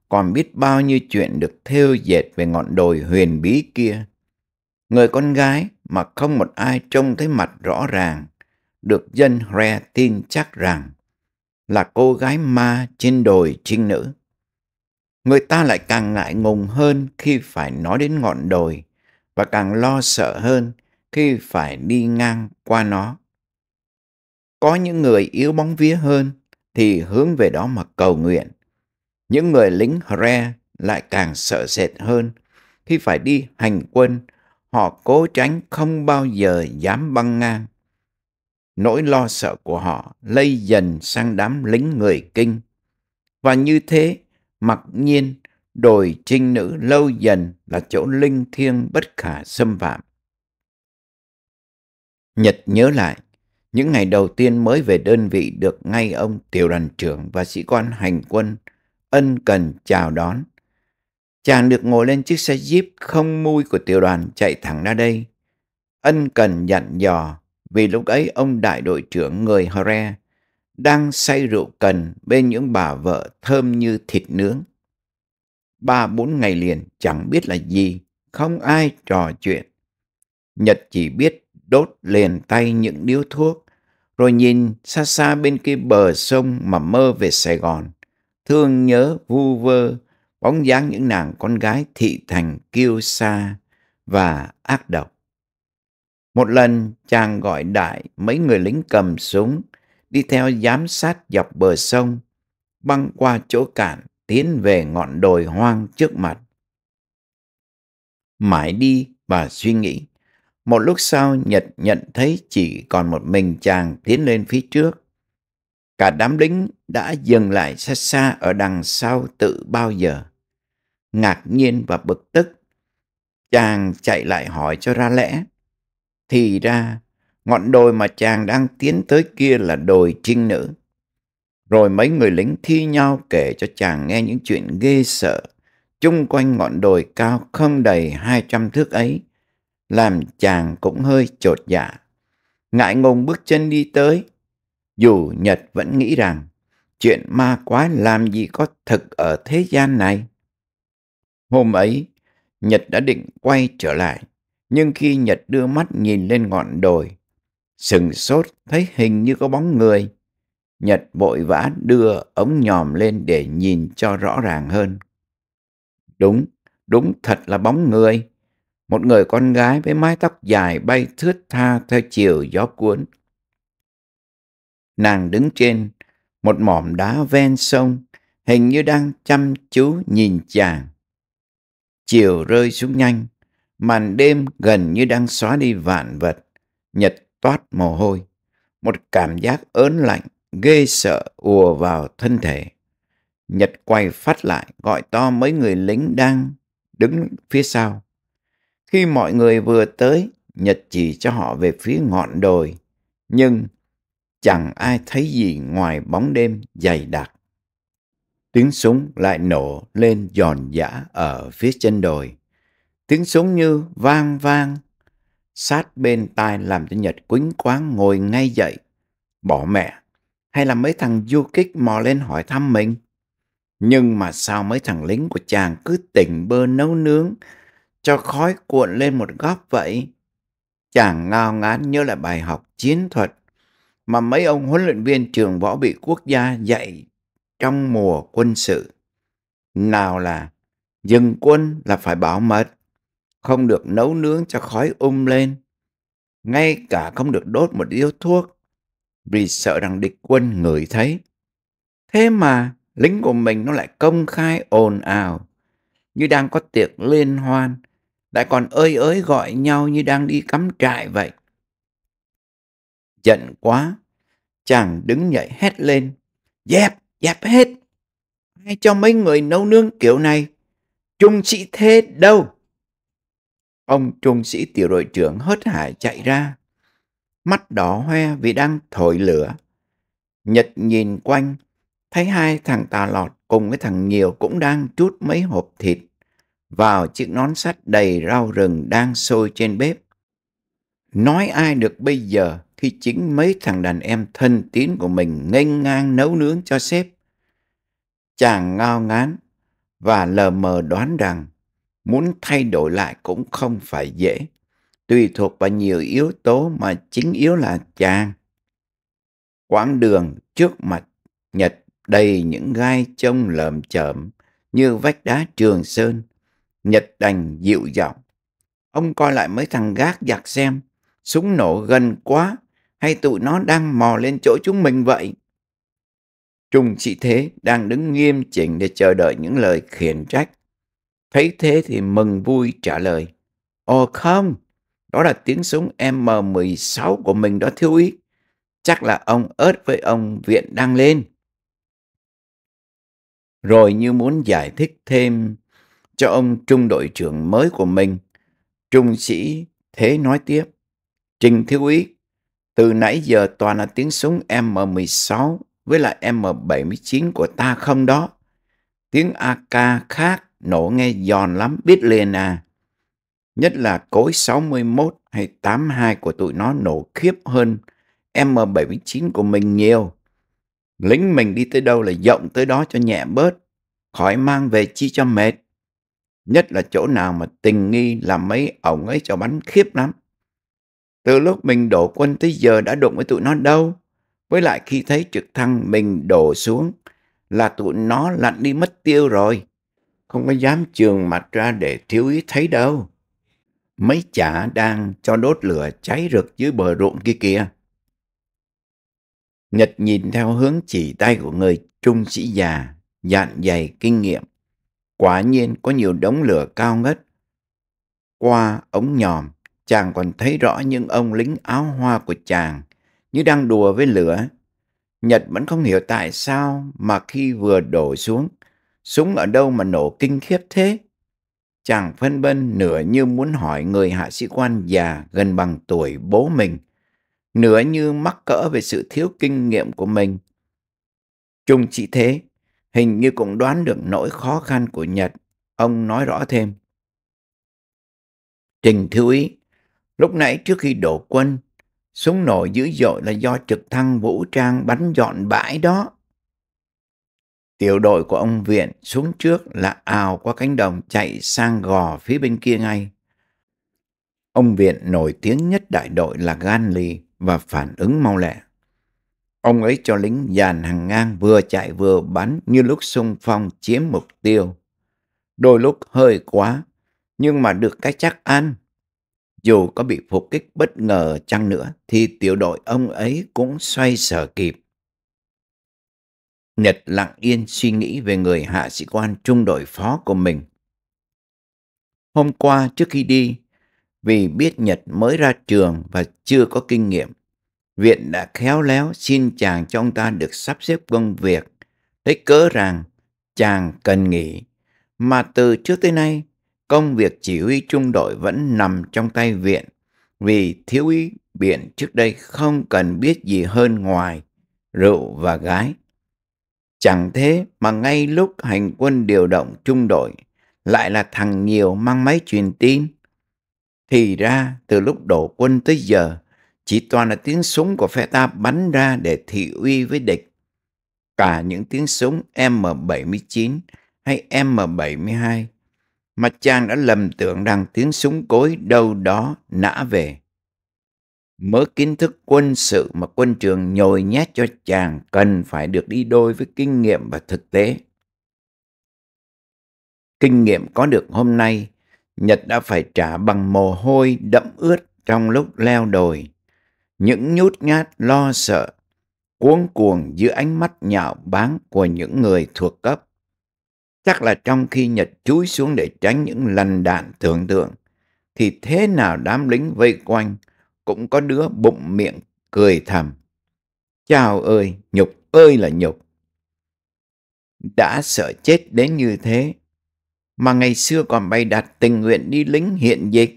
còn biết bao nhiêu chuyện được thêu dệt về ngọn đồi huyền bí kia. Người con gái mà không một ai trông thấy mặt rõ ràng, được dân Hre tin chắc rằng là cô gái ma trên đồi trinh nữ. Người ta lại càng ngại ngùng hơn khi phải nói đến ngọn đồi và càng lo sợ hơn khi phải đi ngang qua nó. Có những người yếu bóng vía hơn thì hướng về đó mà cầu nguyện những người lính Hre lại càng sợ sệt hơn khi phải đi hành quân, họ cố tránh không bao giờ dám băng ngang. Nỗi lo sợ của họ lây dần sang đám lính người Kinh. Và như thế, mặc nhiên, đồi trinh nữ lâu dần là chỗ linh thiêng bất khả xâm phạm. Nhật nhớ lại, những ngày đầu tiên mới về đơn vị được ngay ông tiểu đoàn trưởng và sĩ quan hành quân ân cần chào đón. Chàng được ngồi lên chiếc xe jeep không mui của tiểu đoàn chạy thẳng ra đây. Ân cần dặn dò vì lúc ấy ông đại đội trưởng người Hore đang say rượu cần bên những bà vợ thơm như thịt nướng. Ba bốn ngày liền chẳng biết là gì, không ai trò chuyện. Nhật chỉ biết đốt liền tay những điếu thuốc, rồi nhìn xa xa bên kia bờ sông mà mơ về Sài Gòn thương nhớ vu vơ bóng dáng những nàng con gái thị thành kiêu sa và ác độc. Một lần chàng gọi đại mấy người lính cầm súng đi theo giám sát dọc bờ sông, băng qua chỗ cạn tiến về ngọn đồi hoang trước mặt. Mãi đi và suy nghĩ, một lúc sau Nhật nhận thấy chỉ còn một mình chàng tiến lên phía trước. Cả đám lính đã dừng lại xa xa ở đằng sau tự bao giờ. Ngạc nhiên và bực tức, chàng chạy lại hỏi cho ra lẽ. Thì ra, ngọn đồi mà chàng đang tiến tới kia là đồi trinh nữ. Rồi mấy người lính thi nhau kể cho chàng nghe những chuyện ghê sợ. Chung quanh ngọn đồi cao không đầy 200 thước ấy, làm chàng cũng hơi trột dạ. Ngại ngùng bước chân đi tới, dù Nhật vẫn nghĩ rằng chuyện ma quái làm gì có thực ở thế gian này. Hôm ấy, Nhật đã định quay trở lại, nhưng khi Nhật đưa mắt nhìn lên ngọn đồi, sừng sốt thấy hình như có bóng người. Nhật vội vã đưa ống nhòm lên để nhìn cho rõ ràng hơn. Đúng, đúng thật là bóng người. Một người con gái với mái tóc dài bay thướt tha theo chiều gió cuốn Nàng đứng trên một mỏm đá ven sông, hình như đang chăm chú nhìn chàng. Chiều rơi xuống nhanh, màn đêm gần như đang xóa đi vạn vật, nhật toát mồ hôi. Một cảm giác ớn lạnh, ghê sợ ùa vào thân thể. Nhật quay phát lại gọi to mấy người lính đang đứng phía sau. Khi mọi người vừa tới, Nhật chỉ cho họ về phía ngọn đồi. Nhưng chẳng ai thấy gì ngoài bóng đêm dày đặc. Tiếng súng lại nổ lên giòn giã ở phía chân đồi. Tiếng súng như vang vang, sát bên tai làm cho Nhật quính quáng ngồi ngay dậy. Bỏ mẹ, hay là mấy thằng du kích mò lên hỏi thăm mình? Nhưng mà sao mấy thằng lính của chàng cứ tỉnh bơ nấu nướng, cho khói cuộn lên một góc vậy? Chàng ngao ngán nhớ lại bài học chiến thuật mà mấy ông huấn luyện viên trường võ bị quốc gia dạy trong mùa quân sự. Nào là dừng quân là phải bảo mật, không được nấu nướng cho khói um lên, ngay cả không được đốt một điếu thuốc vì sợ rằng địch quân ngửi thấy. Thế mà lính của mình nó lại công khai ồn ào như đang có tiệc liên hoan, lại còn ơi ới gọi nhau như đang đi cắm trại vậy giận quá. Chàng đứng dậy hét lên. Dẹp, dẹp hết. Ai cho mấy người nấu nướng kiểu này? Trung sĩ thế đâu? Ông trung sĩ tiểu đội trưởng hớt hải chạy ra. Mắt đỏ hoe vì đang thổi lửa. Nhật nhìn quanh, thấy hai thằng tà lọt cùng với thằng nhiều cũng đang trút mấy hộp thịt vào chiếc nón sắt đầy rau rừng đang sôi trên bếp. Nói ai được bây giờ, khi chính mấy thằng đàn em thân tín của mình nghênh ngang nấu nướng cho sếp. Chàng ngao ngán và lờ mờ đoán rằng muốn thay đổi lại cũng không phải dễ, tùy thuộc vào nhiều yếu tố mà chính yếu là chàng. Quãng đường trước mặt Nhật đầy những gai trông lợm chởm như vách đá trường sơn. Nhật đành dịu giọng. Ông coi lại mấy thằng gác giặc xem, súng nổ gần quá, hay tụi nó đang mò lên chỗ chúng mình vậy? Trung sĩ thế đang đứng nghiêm chỉnh để chờ đợi những lời khiển trách. Thấy thế thì mừng vui trả lời. Ồ ờ không, đó là tiếng súng M16 của mình đó thiếu ý. Chắc là ông ớt với ông viện đang lên. Rồi như muốn giải thích thêm cho ông trung đội trưởng mới của mình, trung sĩ thế nói tiếp. Trình thiếu ý từ nãy giờ toàn là tiếng súng M16 với lại M79 của ta không đó. Tiếng AK khác nổ nghe giòn lắm biết liền à. Nhất là cối 61 hay 82 của tụi nó nổ khiếp hơn M79 của mình nhiều. Lính mình đi tới đâu là rộng tới đó cho nhẹ bớt, khỏi mang về chi cho mệt. Nhất là chỗ nào mà tình nghi là mấy ổng ấy cho bắn khiếp lắm. Từ lúc mình đổ quân tới giờ đã đụng với tụi nó đâu. Với lại khi thấy trực thăng mình đổ xuống là tụi nó lặn đi mất tiêu rồi. Không có dám trường mặt ra để thiếu ý thấy đâu. Mấy chả đang cho đốt lửa cháy rực dưới bờ ruộng kia kìa. Nhật nhìn theo hướng chỉ tay của người trung sĩ già, dạn dày kinh nghiệm. Quả nhiên có nhiều đống lửa cao ngất. Qua ống nhòm, chàng còn thấy rõ những ông lính áo hoa của chàng như đang đùa với lửa. Nhật vẫn không hiểu tại sao mà khi vừa đổ xuống, súng ở đâu mà nổ kinh khiếp thế. Chàng phân vân nửa như muốn hỏi người hạ sĩ quan già gần bằng tuổi bố mình, nửa như mắc cỡ về sự thiếu kinh nghiệm của mình. Trung chỉ thế, hình như cũng đoán được nỗi khó khăn của Nhật. Ông nói rõ thêm. Trình Thiếu Ý, Lúc nãy trước khi đổ quân, súng nổi dữ dội là do trực thăng vũ trang bắn dọn bãi đó. Tiểu đội của ông Viện xuống trước là ào qua cánh đồng chạy sang gò phía bên kia ngay. Ông Viện nổi tiếng nhất đại đội là gan lì và phản ứng mau lẹ. Ông ấy cho lính dàn hàng ngang vừa chạy vừa bắn như lúc xung phong chiếm mục tiêu. Đôi lúc hơi quá, nhưng mà được cái chắc ăn dù có bị phục kích bất ngờ chăng nữa thì tiểu đội ông ấy cũng xoay sở kịp. Nhật lặng yên suy nghĩ về người hạ sĩ quan trung đội phó của mình. Hôm qua trước khi đi, vì biết Nhật mới ra trường và chưa có kinh nghiệm, viện đã khéo léo xin chàng cho ông ta được sắp xếp công việc, thấy cớ rằng chàng cần nghỉ. Mà từ trước tới nay, công việc chỉ huy trung đội vẫn nằm trong tay viện vì thiếu úy biển trước đây không cần biết gì hơn ngoài rượu và gái. Chẳng thế mà ngay lúc hành quân điều động trung đội lại là thằng nhiều mang máy truyền tin. Thì ra từ lúc đổ quân tới giờ chỉ toàn là tiếng súng của phe ta bắn ra để thị uy với địch. Cả những tiếng súng M79 hay M72 mà chàng đã lầm tưởng rằng tiếng súng cối đâu đó nã về. Mớ kiến thức quân sự mà quân trường nhồi nhét cho chàng cần phải được đi đôi với kinh nghiệm và thực tế. Kinh nghiệm có được hôm nay, Nhật đã phải trả bằng mồ hôi đẫm ướt trong lúc leo đồi. Những nhút nhát lo sợ, cuống cuồng giữa ánh mắt nhạo báng của những người thuộc cấp chắc là trong khi Nhật chúi xuống để tránh những lần đạn tưởng tượng, thì thế nào đám lính vây quanh cũng có đứa bụng miệng cười thầm. Chào ơi, nhục ơi là nhục. Đã sợ chết đến như thế, mà ngày xưa còn bày đặt tình nguyện đi lính hiện dịch,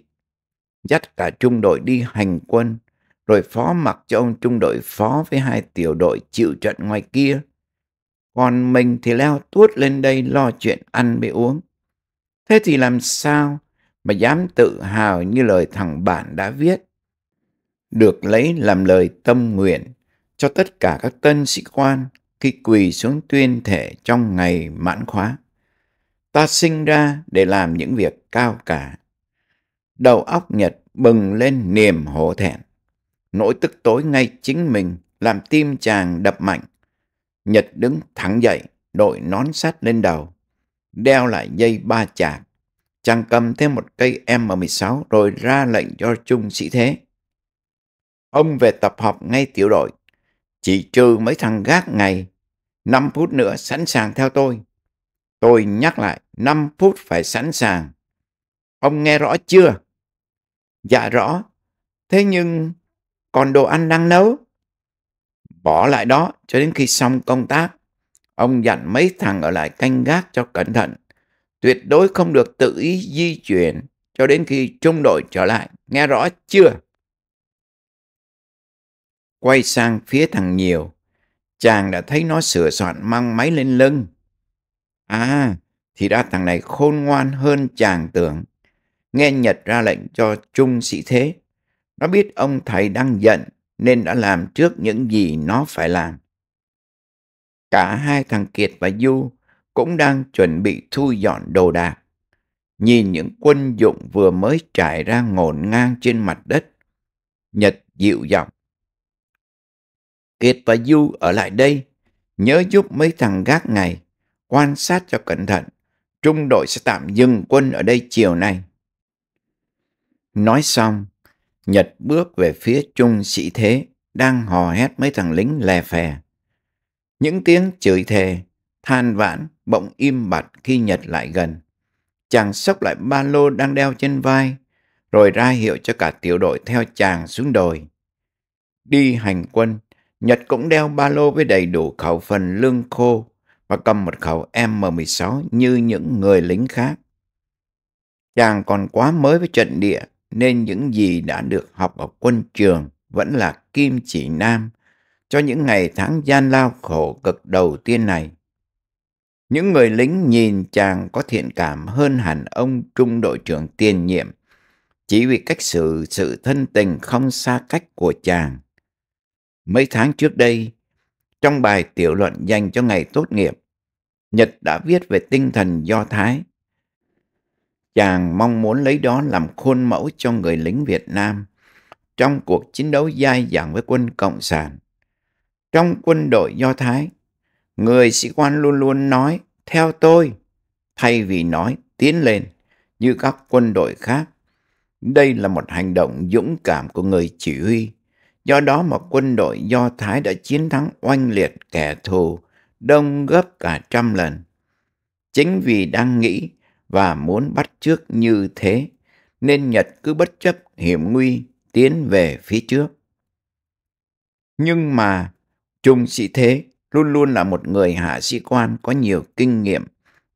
dắt cả trung đội đi hành quân, rồi phó mặc cho ông trung đội phó với hai tiểu đội chịu trận ngoài kia còn mình thì leo tuốt lên đây lo chuyện ăn bị uống. Thế thì làm sao mà dám tự hào như lời thằng bạn đã viết? Được lấy làm lời tâm nguyện cho tất cả các tân sĩ quan khi quỳ xuống tuyên thể trong ngày mãn khóa. Ta sinh ra để làm những việc cao cả. Đầu óc Nhật bừng lên niềm hổ thẹn. Nỗi tức tối ngay chính mình làm tim chàng đập mạnh Nhật đứng thẳng dậy, đội nón sắt lên đầu, đeo lại dây ba chạc. Chàng cầm thêm một cây M16 rồi ra lệnh cho trung sĩ thế. Ông về tập họp ngay tiểu đội, chỉ trừ mấy thằng gác ngày. 5 phút nữa sẵn sàng theo tôi. Tôi nhắc lại, 5 phút phải sẵn sàng. Ông nghe rõ chưa? Dạ rõ. Thế nhưng còn đồ ăn đang nấu? bỏ lại đó cho đến khi xong công tác. Ông dặn mấy thằng ở lại canh gác cho cẩn thận. Tuyệt đối không được tự ý di chuyển cho đến khi trung đội trở lại. Nghe rõ chưa? Quay sang phía thằng nhiều, chàng đã thấy nó sửa soạn mang máy lên lưng. À, thì ra thằng này khôn ngoan hơn chàng tưởng. Nghe Nhật ra lệnh cho Trung sĩ thế. Nó biết ông thầy đang giận nên đã làm trước những gì nó phải làm. Cả hai thằng Kiệt và Du cũng đang chuẩn bị thu dọn đồ đạc. Nhìn những quân dụng vừa mới trải ra ngổn ngang trên mặt đất, Nhật dịu giọng. Kiệt và Du ở lại đây, nhớ giúp mấy thằng gác ngày, quan sát cho cẩn thận. Trung đội sẽ tạm dừng quân ở đây chiều nay. Nói xong, Nhật bước về phía trung sĩ thế, đang hò hét mấy thằng lính lè phè. Những tiếng chửi thề, than vãn, bỗng im bặt khi Nhật lại gần. Chàng sốc lại ba lô đang đeo trên vai, rồi ra hiệu cho cả tiểu đội theo chàng xuống đồi. Đi hành quân, Nhật cũng đeo ba lô với đầy đủ khẩu phần lương khô và cầm một khẩu M16 như những người lính khác. Chàng còn quá mới với trận địa nên những gì đã được học ở quân trường vẫn là kim chỉ nam cho những ngày tháng gian lao khổ cực đầu tiên này. Những người lính nhìn chàng có thiện cảm hơn hẳn ông trung đội trưởng tiền nhiệm, chỉ vì cách xử sự thân tình không xa cách của chàng. Mấy tháng trước đây, trong bài tiểu luận dành cho ngày tốt nghiệp, Nhật đã viết về tinh thần Do Thái Chàng mong muốn lấy đó làm khuôn mẫu cho người lính Việt Nam trong cuộc chiến đấu dai dẳng với quân Cộng sản. Trong quân đội Do Thái, người sĩ quan luôn luôn nói theo tôi thay vì nói tiến lên như các quân đội khác. Đây là một hành động dũng cảm của người chỉ huy. Do đó mà quân đội Do Thái đã chiến thắng oanh liệt kẻ thù đông gấp cả trăm lần. Chính vì đang nghĩ và muốn bắt trước như thế, nên Nhật cứ bất chấp hiểm nguy tiến về phía trước. Nhưng mà Trung Sĩ Thế luôn luôn là một người hạ sĩ quan có nhiều kinh nghiệm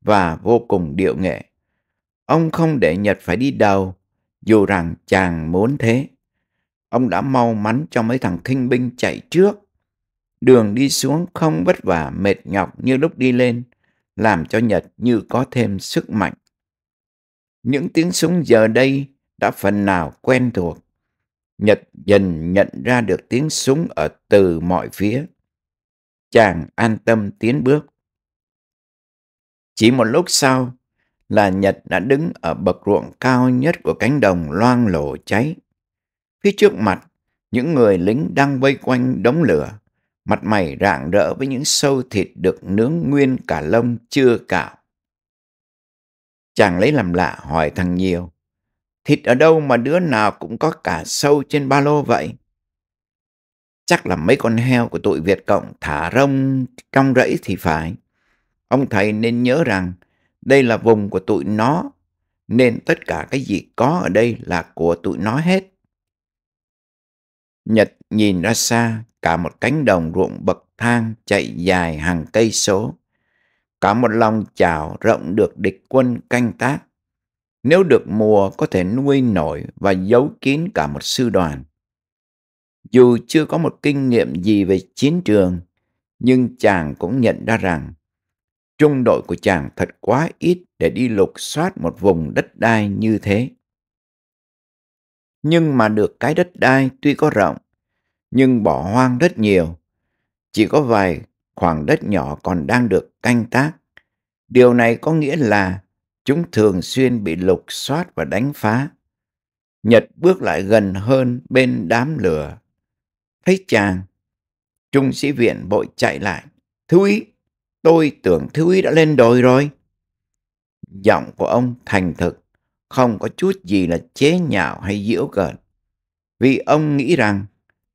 và vô cùng điệu nghệ. Ông không để Nhật phải đi đầu, dù rằng chàng muốn thế. Ông đã mau mắn cho mấy thằng khinh binh chạy trước. Đường đi xuống không vất vả mệt nhọc như lúc đi lên, làm cho Nhật như có thêm sức mạnh. Những tiếng súng giờ đây đã phần nào quen thuộc. Nhật dần nhận ra được tiếng súng ở từ mọi phía. Chàng an tâm tiến bước. Chỉ một lúc sau là Nhật đã đứng ở bậc ruộng cao nhất của cánh đồng loang lổ cháy. Phía trước mặt, những người lính đang vây quanh đống lửa, mặt mày rạng rỡ với những sâu thịt được nướng nguyên cả lông chưa cạo. Chàng lấy làm lạ hỏi thằng Nhiều. Thịt ở đâu mà đứa nào cũng có cả sâu trên ba lô vậy? Chắc là mấy con heo của tụi Việt Cộng thả rông trong rẫy thì phải. Ông thầy nên nhớ rằng đây là vùng của tụi nó, nên tất cả cái gì có ở đây là của tụi nó hết. Nhật nhìn ra xa, cả một cánh đồng ruộng bậc thang chạy dài hàng cây số. Cả một lòng chảo rộng được địch quân canh tác. Nếu được mùa có thể nuôi nổi và giấu kín cả một sư đoàn. Dù chưa có một kinh nghiệm gì về chiến trường, nhưng chàng cũng nhận ra rằng trung đội của chàng thật quá ít để đi lục soát một vùng đất đai như thế. Nhưng mà được cái đất đai tuy có rộng, nhưng bỏ hoang rất nhiều. Chỉ có vài khoảng đất nhỏ còn đang được canh tác. Điều này có nghĩa là chúng thường xuyên bị lục soát và đánh phá. Nhật bước lại gần hơn bên đám lửa. Thấy chàng, trung sĩ viện bội chạy lại. Thứ ý, tôi tưởng thứ ý đã lên đồi rồi. Giọng của ông thành thực, không có chút gì là chế nhạo hay giễu cợt. Vì ông nghĩ rằng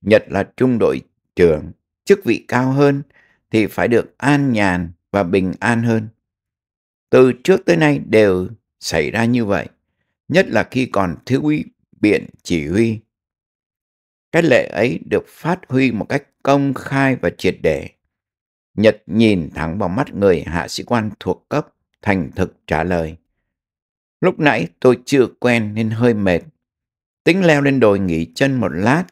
Nhật là trung đội trưởng, chức vị cao hơn thì phải được an nhàn và bình an hơn. Từ trước tới nay đều xảy ra như vậy, nhất là khi còn thiếu úy biện chỉ huy. Cái lệ ấy được phát huy một cách công khai và triệt để. Nhật nhìn thẳng vào mắt người hạ sĩ quan thuộc cấp, thành thực trả lời. Lúc nãy tôi chưa quen nên hơi mệt. Tính leo lên đồi nghỉ chân một lát.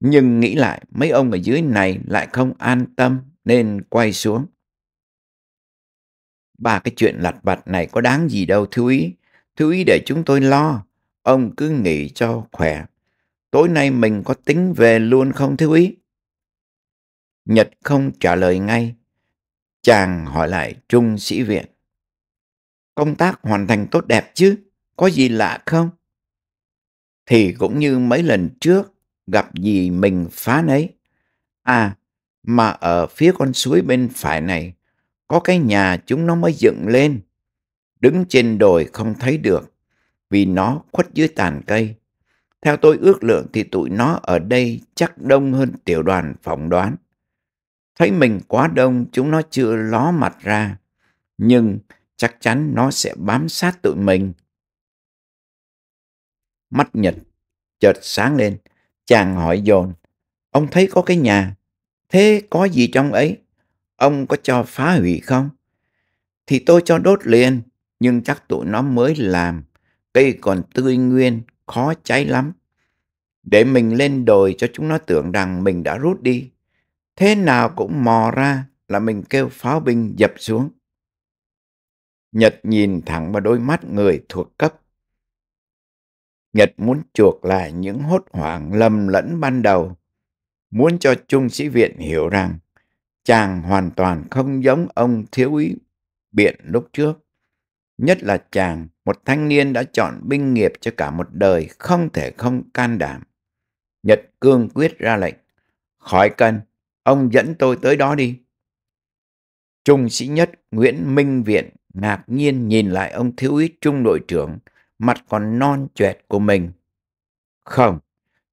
Nhưng nghĩ lại mấy ông ở dưới này lại không an tâm nên quay xuống. Ba cái chuyện lặt vặt này có đáng gì đâu thiếu ý. Thiếu ý để chúng tôi lo. Ông cứ nghỉ cho khỏe. Tối nay mình có tính về luôn không thiếu ý? Nhật không trả lời ngay. Chàng hỏi lại trung sĩ viện. Công tác hoàn thành tốt đẹp chứ? Có gì lạ không? Thì cũng như mấy lần trước, gặp gì mình phá nấy. À, mà ở phía con suối bên phải này có cái nhà chúng nó mới dựng lên. Đứng trên đồi không thấy được vì nó khuất dưới tàn cây. Theo tôi ước lượng thì tụi nó ở đây chắc đông hơn tiểu đoàn phỏng đoán. Thấy mình quá đông chúng nó chưa ló mặt ra, nhưng chắc chắn nó sẽ bám sát tụi mình. Mắt Nhật chợt sáng lên, chàng hỏi dồn, ông thấy có cái nhà, Thế có gì trong ấy? Ông có cho phá hủy không? Thì tôi cho đốt liền, nhưng chắc tụi nó mới làm. Cây còn tươi nguyên, khó cháy lắm. Để mình lên đồi cho chúng nó tưởng rằng mình đã rút đi. Thế nào cũng mò ra là mình kêu pháo binh dập xuống. Nhật nhìn thẳng vào đôi mắt người thuộc cấp. Nhật muốn chuộc lại những hốt hoảng lầm lẫn ban đầu muốn cho Trung sĩ viện hiểu rằng chàng hoàn toàn không giống ông thiếu úy biện lúc trước. Nhất là chàng, một thanh niên đã chọn binh nghiệp cho cả một đời không thể không can đảm. Nhật cương quyết ra lệnh, khỏi cần, ông dẫn tôi tới đó đi. Trung sĩ nhất Nguyễn Minh Viện ngạc nhiên nhìn lại ông thiếu úy trung đội trưởng, mặt còn non chuệt của mình. Không,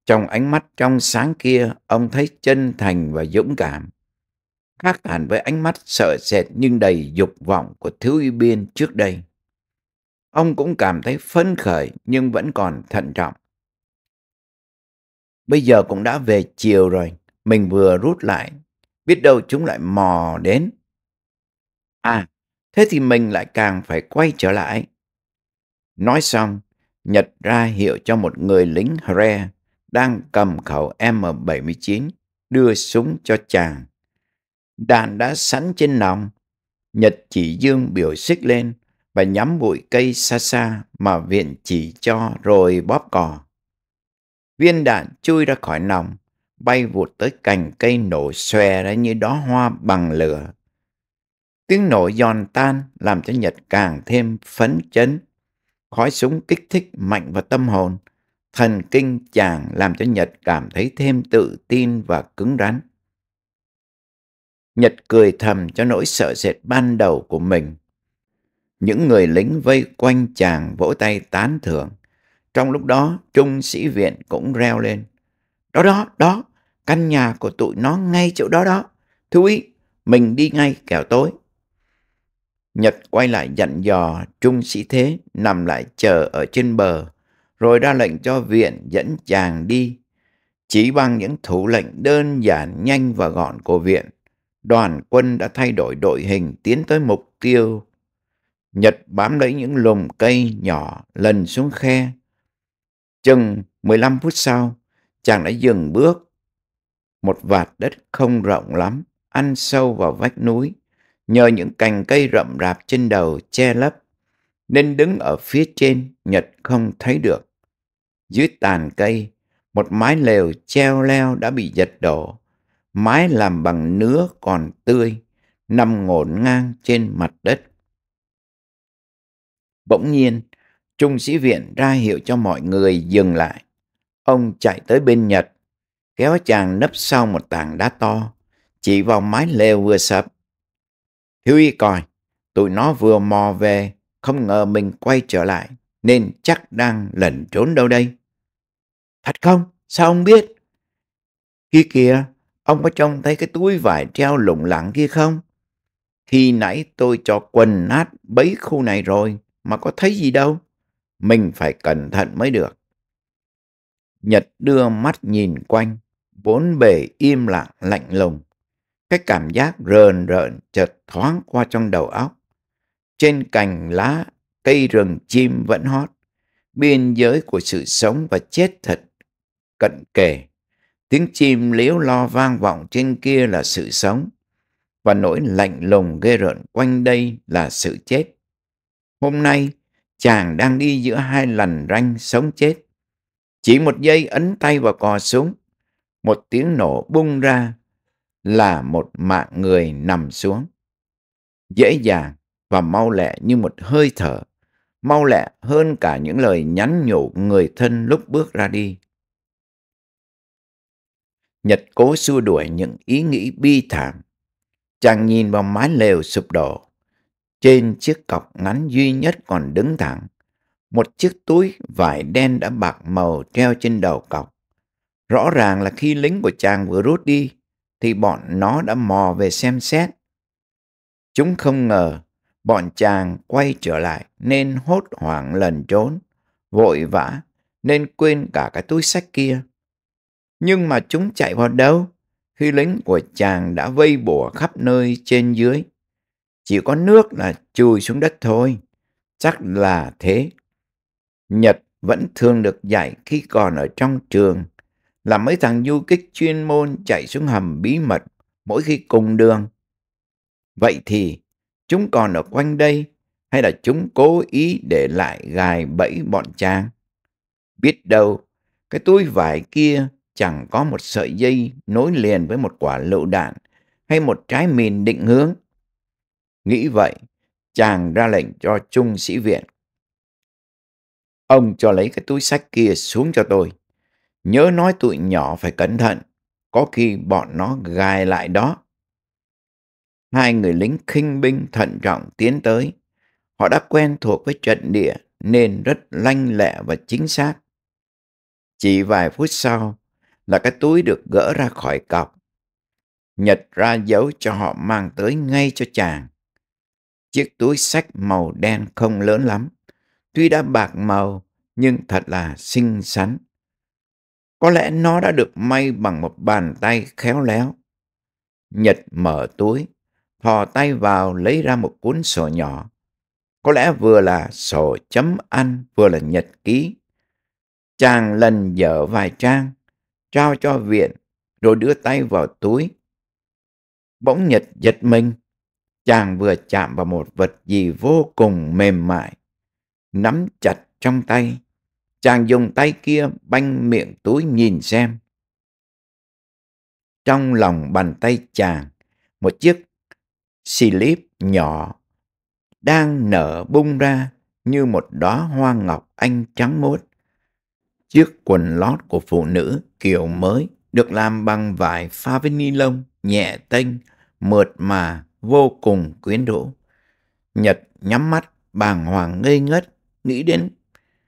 trong ánh mắt trong sáng kia, ông thấy chân thành và dũng cảm. Khác hẳn với ánh mắt sợ sệt nhưng đầy dục vọng của thiếu uy biên trước đây. Ông cũng cảm thấy phấn khởi nhưng vẫn còn thận trọng. Bây giờ cũng đã về chiều rồi, mình vừa rút lại, biết đâu chúng lại mò đến. À, thế thì mình lại càng phải quay trở lại. Nói xong, Nhật ra hiệu cho một người lính Hre đang cầm khẩu M79 đưa súng cho chàng. Đạn đã sẵn trên nòng, Nhật chỉ dương biểu xích lên và nhắm bụi cây xa xa mà viện chỉ cho rồi bóp cò. Viên đạn chui ra khỏi nòng, bay vụt tới cành cây nổ xòe ra như đó hoa bằng lửa. Tiếng nổ giòn tan làm cho Nhật càng thêm phấn chấn. Khói súng kích thích mạnh vào tâm hồn Thần kinh chàng làm cho Nhật cảm thấy thêm tự tin và cứng rắn. Nhật cười thầm cho nỗi sợ sệt ban đầu của mình. Những người lính vây quanh chàng vỗ tay tán thưởng. Trong lúc đó, trung sĩ viện cũng reo lên. Đó đó, đó, căn nhà của tụi nó ngay chỗ đó đó. Thú ý, mình đi ngay kẻo tối. Nhật quay lại dặn dò trung sĩ thế nằm lại chờ ở trên bờ rồi ra lệnh cho viện dẫn chàng đi. Chỉ bằng những thủ lệnh đơn giản, nhanh và gọn của viện, đoàn quân đã thay đổi đội hình tiến tới mục tiêu. Nhật bám lấy những lùm cây nhỏ lần xuống khe. Chừng 15 phút sau, chàng đã dừng bước. Một vạt đất không rộng lắm, ăn sâu vào vách núi, nhờ những cành cây rậm rạp trên đầu che lấp, nên đứng ở phía trên Nhật không thấy được. Dưới tàn cây, một mái lều treo leo đã bị giật đổ. Mái làm bằng nứa còn tươi, nằm ngổn ngang trên mặt đất. Bỗng nhiên, trung sĩ viện ra hiệu cho mọi người dừng lại. Ông chạy tới bên Nhật, kéo chàng nấp sau một tảng đá to, chỉ vào mái lều vừa sập. Hiếu y coi, tụi nó vừa mò về, không ngờ mình quay trở lại, nên chắc đang lẩn trốn đâu đây. Thật không? Sao ông biết? Kia kìa, ông có trông thấy cái túi vải treo lủng lẳng kia không? Khi nãy tôi cho quần nát bấy khu này rồi mà có thấy gì đâu. Mình phải cẩn thận mới được. Nhật đưa mắt nhìn quanh, bốn bề im lặng lạnh lùng. Cái cảm giác rờn rợn chợt thoáng qua trong đầu óc. Trên cành lá, cây rừng chim vẫn hót. Biên giới của sự sống và chết thật cận kề. Tiếng chim liếu lo vang vọng trên kia là sự sống, và nỗi lạnh lùng ghê rợn quanh đây là sự chết. Hôm nay, chàng đang đi giữa hai lần ranh sống chết. Chỉ một giây ấn tay vào cò súng, một tiếng nổ bung ra là một mạng người nằm xuống. Dễ dàng và mau lẹ như một hơi thở, mau lẹ hơn cả những lời nhắn nhủ người thân lúc bước ra đi. Nhật cố xua đuổi những ý nghĩ bi thảm. Chàng nhìn vào mái lều sụp đổ. Trên chiếc cọc ngắn duy nhất còn đứng thẳng. Một chiếc túi vải đen đã bạc màu treo trên đầu cọc. Rõ ràng là khi lính của chàng vừa rút đi, thì bọn nó đã mò về xem xét. Chúng không ngờ bọn chàng quay trở lại nên hốt hoảng lần trốn, vội vã nên quên cả cái túi sách kia. Nhưng mà chúng chạy vào đâu? Khi lính của chàng đã vây bủa khắp nơi trên dưới. Chỉ có nước là chùi xuống đất thôi. Chắc là thế. Nhật vẫn thường được dạy khi còn ở trong trường. Là mấy thằng du kích chuyên môn chạy xuống hầm bí mật mỗi khi cùng đường. Vậy thì chúng còn ở quanh đây hay là chúng cố ý để lại gài bẫy bọn chàng? Biết đâu, cái túi vải kia chẳng có một sợi dây nối liền với một quả lựu đạn hay một trái mìn định hướng. Nghĩ vậy, chàng ra lệnh cho trung sĩ viện. Ông cho lấy cái túi sách kia xuống cho tôi. Nhớ nói tụi nhỏ phải cẩn thận, có khi bọn nó gài lại đó. Hai người lính khinh binh thận trọng tiến tới. Họ đã quen thuộc với trận địa nên rất lanh lẹ và chính xác. Chỉ vài phút sau, là cái túi được gỡ ra khỏi cọc. Nhật ra dấu cho họ mang tới ngay cho chàng. Chiếc túi sách màu đen không lớn lắm. Tuy đã bạc màu, nhưng thật là xinh xắn. Có lẽ nó đã được may bằng một bàn tay khéo léo. Nhật mở túi, thò tay vào lấy ra một cuốn sổ nhỏ. Có lẽ vừa là sổ chấm ăn, vừa là nhật ký. Chàng lần dở vài trang, trao cho viện, rồi đưa tay vào túi. Bỗng Nhật giật mình, chàng vừa chạm vào một vật gì vô cùng mềm mại. Nắm chặt trong tay, chàng dùng tay kia banh miệng túi nhìn xem. Trong lòng bàn tay chàng, một chiếc xì líp nhỏ đang nở bung ra như một đóa hoa ngọc anh trắng mốt. Chiếc quần lót của phụ nữ kiểu mới được làm bằng vải pha với ni lông nhẹ tênh, mượt mà, vô cùng quyến rũ. Nhật nhắm mắt bàng hoàng ngây ngất, nghĩ đến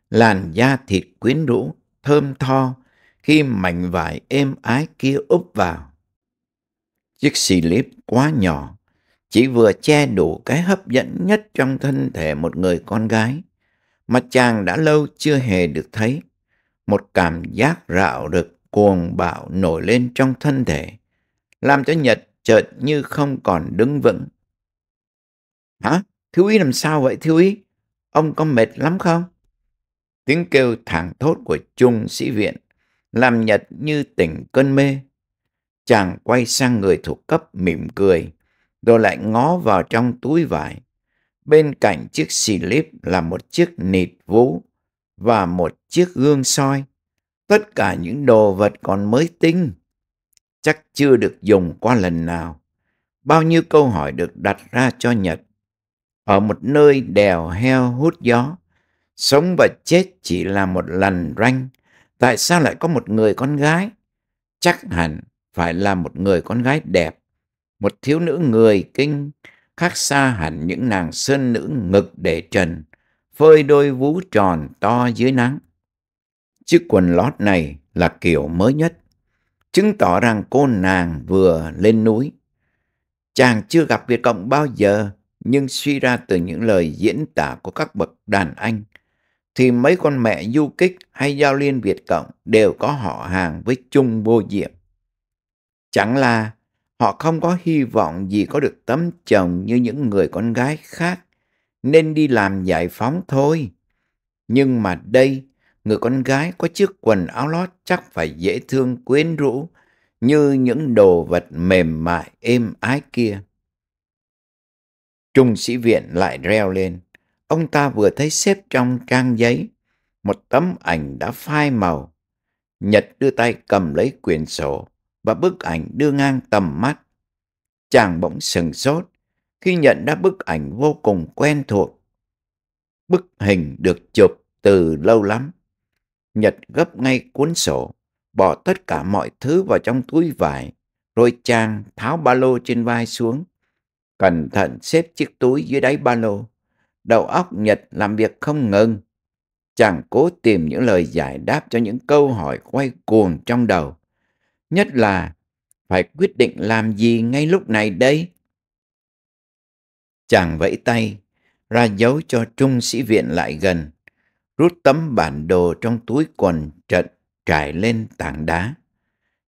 làn da thịt quyến rũ, thơm tho khi mảnh vải êm ái kia úp vào. Chiếc xì líp quá nhỏ, chỉ vừa che đủ cái hấp dẫn nhất trong thân thể một người con gái mà chàng đã lâu chưa hề được thấy một cảm giác rạo rực cuồng bạo nổi lên trong thân thể, làm cho Nhật chợt như không còn đứng vững. Hả? Thiếu úy làm sao vậy thiếu úy? Ông có mệt lắm không? Tiếng kêu thảng thốt của trung sĩ viện làm Nhật như tỉnh cơn mê. Chàng quay sang người thuộc cấp mỉm cười, rồi lại ngó vào trong túi vải. Bên cạnh chiếc xì líp là một chiếc nịt vũ và một chiếc gương soi. Tất cả những đồ vật còn mới tinh, chắc chưa được dùng qua lần nào. Bao nhiêu câu hỏi được đặt ra cho Nhật. Ở một nơi đèo heo hút gió, sống và chết chỉ là một lần ranh. Tại sao lại có một người con gái? Chắc hẳn phải là một người con gái đẹp, một thiếu nữ người kinh khác xa hẳn những nàng sơn nữ ngực để trần phơi đôi vú tròn to dưới nắng. Chiếc quần lót này là kiểu mới nhất, chứng tỏ rằng cô nàng vừa lên núi. Chàng chưa gặp Việt Cộng bao giờ, nhưng suy ra từ những lời diễn tả của các bậc đàn anh, thì mấy con mẹ du kích hay giao liên Việt Cộng đều có họ hàng với chung vô diệm. Chẳng là họ không có hy vọng gì có được tấm chồng như những người con gái khác nên đi làm giải phóng thôi. Nhưng mà đây, người con gái có chiếc quần áo lót chắc phải dễ thương quyến rũ như những đồ vật mềm mại êm ái kia. Trung sĩ viện lại reo lên. Ông ta vừa thấy xếp trong trang giấy, một tấm ảnh đã phai màu. Nhật đưa tay cầm lấy quyển sổ và bức ảnh đưa ngang tầm mắt. Chàng bỗng sừng sốt, khi nhận ra bức ảnh vô cùng quen thuộc. Bức hình được chụp từ lâu lắm. Nhật gấp ngay cuốn sổ, bỏ tất cả mọi thứ vào trong túi vải, rồi chàng tháo ba lô trên vai xuống. Cẩn thận xếp chiếc túi dưới đáy ba lô. Đầu óc Nhật làm việc không ngừng. Chàng cố tìm những lời giải đáp cho những câu hỏi quay cuồng trong đầu. Nhất là, phải quyết định làm gì ngay lúc này đây? Chàng vẫy tay, ra dấu cho trung sĩ viện lại gần, rút tấm bản đồ trong túi quần trận trải lên tảng đá.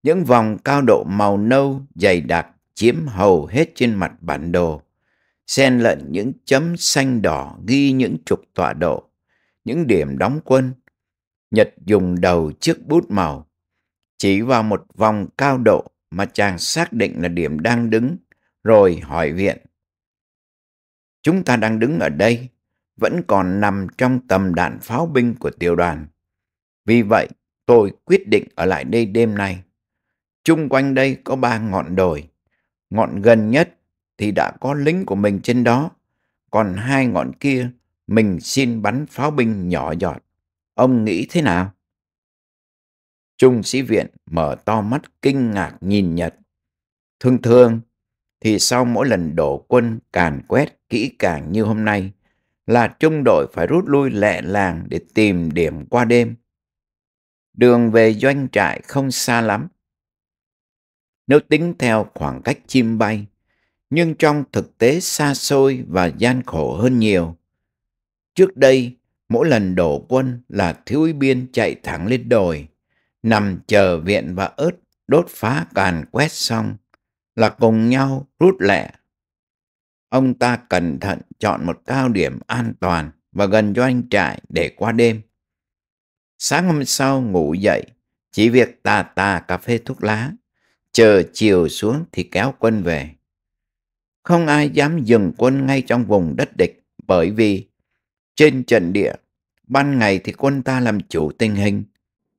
Những vòng cao độ màu nâu dày đặc chiếm hầu hết trên mặt bản đồ, xen lẫn những chấm xanh đỏ ghi những trục tọa độ, những điểm đóng quân. Nhật dùng đầu chiếc bút màu, chỉ vào một vòng cao độ mà chàng xác định là điểm đang đứng, rồi hỏi viện. Chúng ta đang đứng ở đây, vẫn còn nằm trong tầm đạn pháo binh của tiểu đoàn. Vì vậy, tôi quyết định ở lại đây đêm nay. Chung quanh đây có ba ngọn đồi. Ngọn gần nhất thì đã có lính của mình trên đó. Còn hai ngọn kia, mình xin bắn pháo binh nhỏ giọt. Ông nghĩ thế nào? Trung sĩ viện mở to mắt kinh ngạc nhìn Nhật. Thường thường thì sau mỗi lần đổ quân càn quét, kỹ càng như hôm nay là trung đội phải rút lui lẹ làng để tìm điểm qua đêm. Đường về doanh trại không xa lắm. Nếu tính theo khoảng cách chim bay, nhưng trong thực tế xa xôi và gian khổ hơn nhiều. Trước đây, mỗi lần đổ quân là thiếu úy biên chạy thẳng lên đồi, nằm chờ viện và ớt đốt phá càn quét xong, là cùng nhau rút lẹ Ông ta cẩn thận chọn một cao điểm an toàn và gần doanh trại để qua đêm. Sáng hôm sau ngủ dậy, chỉ việc tà tà cà phê thuốc lá, chờ chiều xuống thì kéo quân về. Không ai dám dừng quân ngay trong vùng đất địch bởi vì trên trận địa, ban ngày thì quân ta làm chủ tình hình,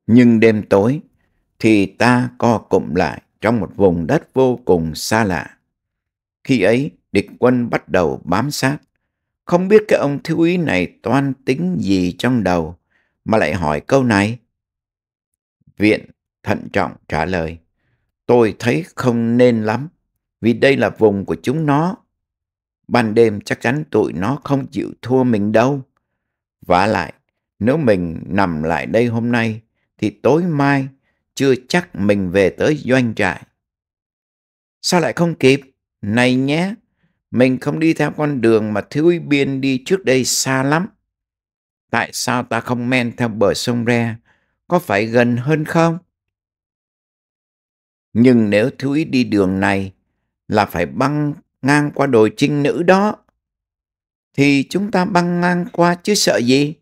nhưng đêm tối thì ta co cụm lại trong một vùng đất vô cùng xa lạ. Khi ấy, địch quân bắt đầu bám sát. Không biết cái ông thiếu úy này toan tính gì trong đầu mà lại hỏi câu này. Viện thận trọng trả lời, tôi thấy không nên lắm vì đây là vùng của chúng nó. Ban đêm chắc chắn tụi nó không chịu thua mình đâu. vả lại, nếu mình nằm lại đây hôm nay thì tối mai chưa chắc mình về tới doanh trại. Sao lại không kịp? Này nhé, mình không đi theo con đường mà Thiếu Biên đi trước đây xa lắm. Tại sao ta không men theo bờ sông Re? Có phải gần hơn không? Nhưng nếu Thiếu Ý đi đường này là phải băng ngang qua đồi trinh nữ đó. Thì chúng ta băng ngang qua chứ sợ gì?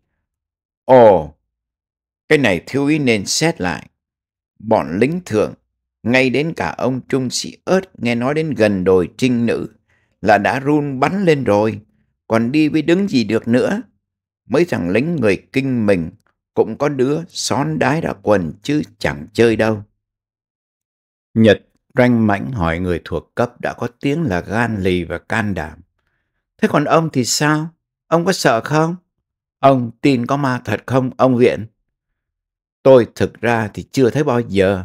Ồ, cái này Thiếu Ý nên xét lại. Bọn lính thượng ngay đến cả ông trung sĩ ớt nghe nói đến gần đồi trinh nữ là đã run bắn lên rồi, còn đi với đứng gì được nữa. Mấy thằng lính người kinh mình cũng có đứa xón đái ra quần chứ chẳng chơi đâu. Nhật ranh mãnh hỏi người thuộc cấp đã có tiếng là gan lì và can đảm. Thế còn ông thì sao? Ông có sợ không? Ông tin có ma thật không, ông Viện? Tôi thực ra thì chưa thấy bao giờ,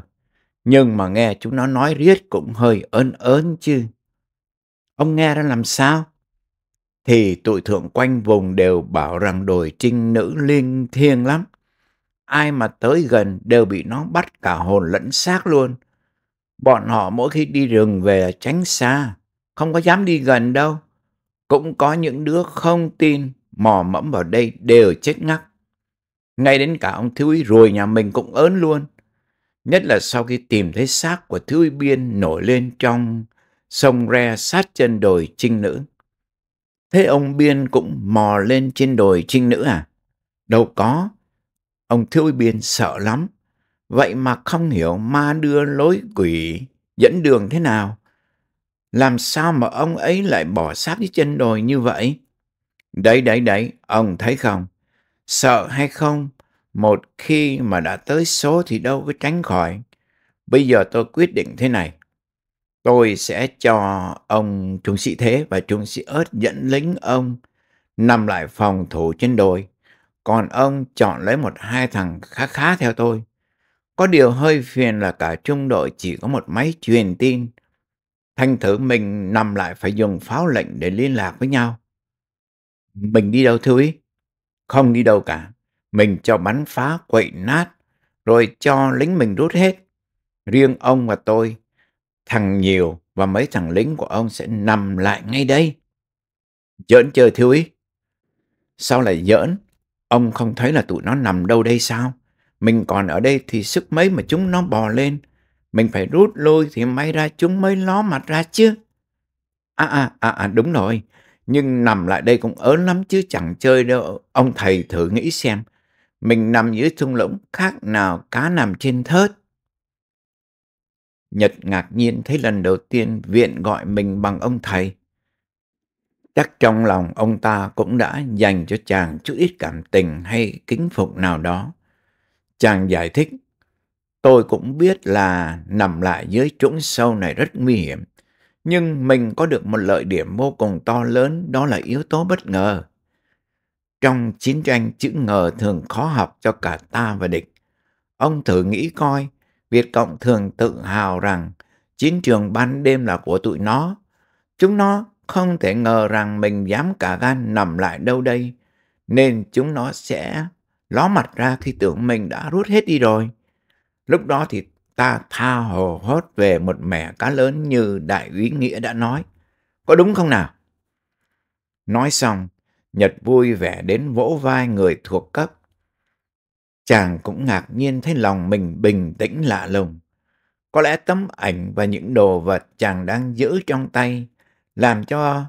nhưng mà nghe chúng nó nói riết cũng hơi ớn ớn chứ ông nghe ra làm sao? Thì tụi thượng quanh vùng đều bảo rằng đồi trinh nữ linh thiêng lắm. Ai mà tới gần đều bị nó bắt cả hồn lẫn xác luôn. Bọn họ mỗi khi đi rừng về là tránh xa, không có dám đi gần đâu. Cũng có những đứa không tin, mò mẫm vào đây đều chết ngắc. Ngay đến cả ông thiếu úy rồi nhà mình cũng ớn luôn. Nhất là sau khi tìm thấy xác của thiếu úy biên nổi lên trong sông re sát chân đồi trinh nữ. Thế ông Biên cũng mò lên trên đồi trinh nữ à? Đâu có. Ông Thiếu Biên sợ lắm. Vậy mà không hiểu ma đưa lối quỷ dẫn đường thế nào. Làm sao mà ông ấy lại bỏ sát dưới chân đồi như vậy? Đấy, đấy, đấy, ông thấy không? Sợ hay không? Một khi mà đã tới số thì đâu có tránh khỏi. Bây giờ tôi quyết định thế này. Tôi sẽ cho ông trung sĩ Thế và trung sĩ Ớt dẫn lính ông nằm lại phòng thủ trên đồi. Còn ông chọn lấy một hai thằng khá khá theo tôi. Có điều hơi phiền là cả trung đội chỉ có một máy truyền tin. Thành thử mình nằm lại phải dùng pháo lệnh để liên lạc với nhau. Mình đi đâu thưa ý? Không đi đâu cả. Mình cho bắn phá quậy nát, rồi cho lính mình rút hết. Riêng ông và tôi Thằng nhiều và mấy thằng lính của ông sẽ nằm lại ngay đây. Giỡn chơi thiếu ý. Sao lại giỡn? Ông không thấy là tụi nó nằm đâu đây sao? Mình còn ở đây thì sức mấy mà chúng nó bò lên. Mình phải rút lui thì may ra chúng mới ló mặt ra chứ. À à à à đúng rồi. Nhưng nằm lại đây cũng ớn lắm chứ chẳng chơi đâu. Ông thầy thử nghĩ xem. Mình nằm dưới thung lũng khác nào cá nằm trên thớt. Nhật ngạc nhiên thấy lần đầu tiên viện gọi mình bằng ông thầy. Chắc trong lòng ông ta cũng đã dành cho chàng chút ít cảm tình hay kính phục nào đó. Chàng giải thích, tôi cũng biết là nằm lại dưới trũng sâu này rất nguy hiểm, nhưng mình có được một lợi điểm vô cùng to lớn đó là yếu tố bất ngờ. Trong chiến tranh chữ ngờ thường khó học cho cả ta và địch. Ông thử nghĩ coi, Việt Cộng thường tự hào rằng chiến trường ban đêm là của tụi nó. Chúng nó không thể ngờ rằng mình dám cả gan nằm lại đâu đây, nên chúng nó sẽ ló mặt ra khi tưởng mình đã rút hết đi rồi. Lúc đó thì ta tha hồ hốt về một mẻ cá lớn như đại úy Nghĩa đã nói. Có đúng không nào? Nói xong, Nhật vui vẻ đến vỗ vai người thuộc cấp chàng cũng ngạc nhiên thấy lòng mình bình tĩnh lạ lùng. Có lẽ tấm ảnh và những đồ vật chàng đang giữ trong tay làm cho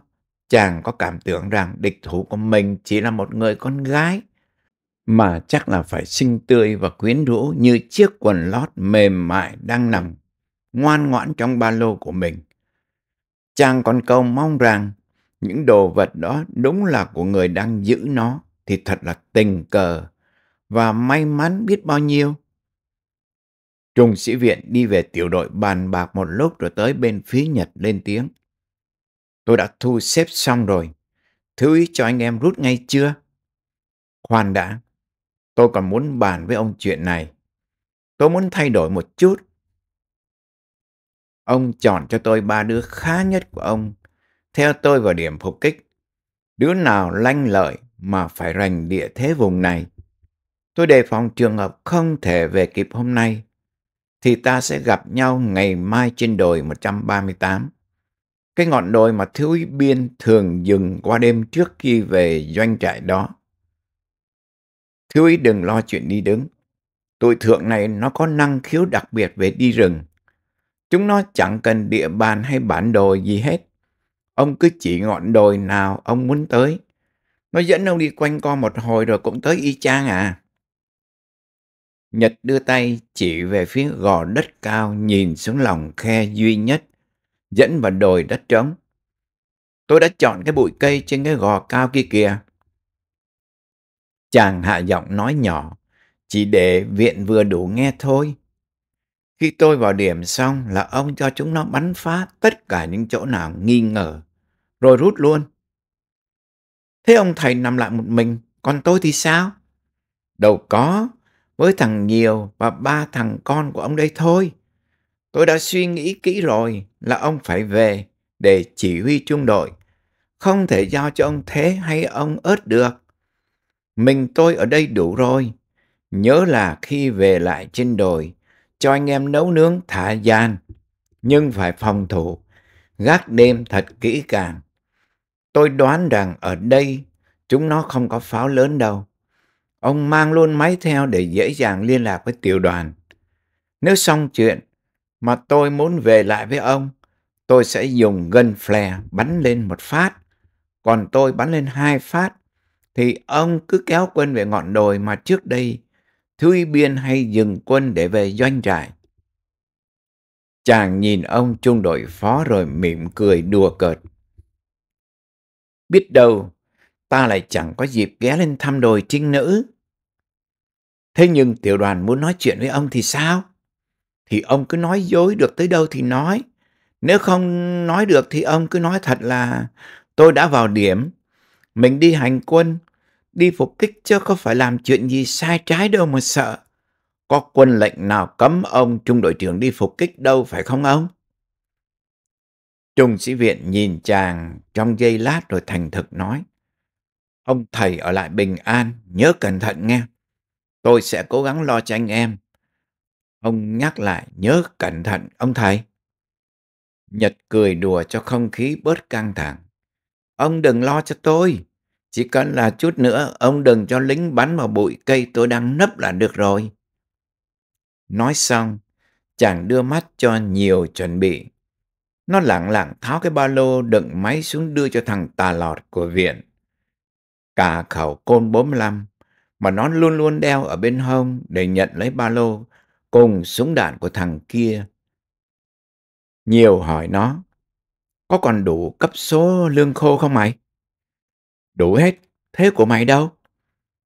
chàng có cảm tưởng rằng địch thủ của mình chỉ là một người con gái mà chắc là phải xinh tươi và quyến rũ như chiếc quần lót mềm mại đang nằm ngoan ngoãn trong ba lô của mình. Chàng còn cầu mong rằng những đồ vật đó đúng là của người đang giữ nó thì thật là tình cờ và may mắn biết bao nhiêu. Trung sĩ viện đi về tiểu đội bàn bạc một lúc rồi tới bên phía Nhật lên tiếng. Tôi đã thu xếp xong rồi. Thứ ý cho anh em rút ngay chưa? Khoan đã. Tôi còn muốn bàn với ông chuyện này. Tôi muốn thay đổi một chút. Ông chọn cho tôi ba đứa khá nhất của ông. Theo tôi vào điểm phục kích. Đứa nào lanh lợi mà phải rành địa thế vùng này Tôi đề phòng trường hợp không thể về kịp hôm nay, thì ta sẽ gặp nhau ngày mai trên đồi 138. Cái ngọn đồi mà thiếu úy biên thường dừng qua đêm trước khi về doanh trại đó. Thiếu úy đừng lo chuyện đi đứng. Tụi thượng này nó có năng khiếu đặc biệt về đi rừng. Chúng nó chẳng cần địa bàn hay bản đồ gì hết. Ông cứ chỉ ngọn đồi nào ông muốn tới. Nó dẫn ông đi quanh co một hồi rồi cũng tới y chang à. Nhật đưa tay chỉ về phía gò đất cao nhìn xuống lòng khe duy nhất, dẫn vào đồi đất trống. Tôi đã chọn cái bụi cây trên cái gò cao kia kìa. Chàng hạ giọng nói nhỏ, chỉ để viện vừa đủ nghe thôi. Khi tôi vào điểm xong là ông cho chúng nó bắn phá tất cả những chỗ nào nghi ngờ, rồi rút luôn. Thế ông thầy nằm lại một mình, còn tôi thì sao? Đâu có, với thằng Nhiều và ba thằng con của ông đây thôi. Tôi đã suy nghĩ kỹ rồi là ông phải về để chỉ huy trung đội. Không thể giao cho ông Thế hay ông ớt được. Mình tôi ở đây đủ rồi. Nhớ là khi về lại trên đồi, cho anh em nấu nướng thả gian. Nhưng phải phòng thủ, gác đêm thật kỹ càng. Tôi đoán rằng ở đây chúng nó không có pháo lớn đâu. Ông mang luôn máy theo để dễ dàng liên lạc với tiểu đoàn. Nếu xong chuyện mà tôi muốn về lại với ông, tôi sẽ dùng gân flare bắn lên một phát, còn tôi bắn lên hai phát, thì ông cứ kéo quân về ngọn đồi mà trước đây Thúy Biên hay dừng quân để về doanh trại. Chàng nhìn ông trung đội phó rồi mỉm cười đùa cợt. Biết đâu ta lại chẳng có dịp ghé lên thăm đồi trinh nữ. Thế nhưng tiểu đoàn muốn nói chuyện với ông thì sao? Thì ông cứ nói dối được tới đâu thì nói. Nếu không nói được thì ông cứ nói thật là tôi đã vào điểm. Mình đi hành quân, đi phục kích chứ không phải làm chuyện gì sai trái đâu mà sợ. Có quân lệnh nào cấm ông trung đội trưởng đi phục kích đâu phải không ông? Trung sĩ viện nhìn chàng trong giây lát rồi thành thực nói. Ông thầy ở lại bình an, nhớ cẩn thận nghe. Tôi sẽ cố gắng lo cho anh em. Ông nhắc lại nhớ cẩn thận ông thầy. Nhật cười đùa cho không khí bớt căng thẳng. Ông đừng lo cho tôi. Chỉ cần là chút nữa ông đừng cho lính bắn vào bụi cây tôi đang nấp là được rồi. Nói xong, chàng đưa mắt cho nhiều chuẩn bị. Nó lặng lặng tháo cái ba lô đựng máy xuống đưa cho thằng tà lọt của viện cả khẩu côn 45 mà nó luôn luôn đeo ở bên hông để nhận lấy ba lô cùng súng đạn của thằng kia. Nhiều hỏi nó, có còn đủ cấp số lương khô không mày? Đủ hết, thế của mày đâu?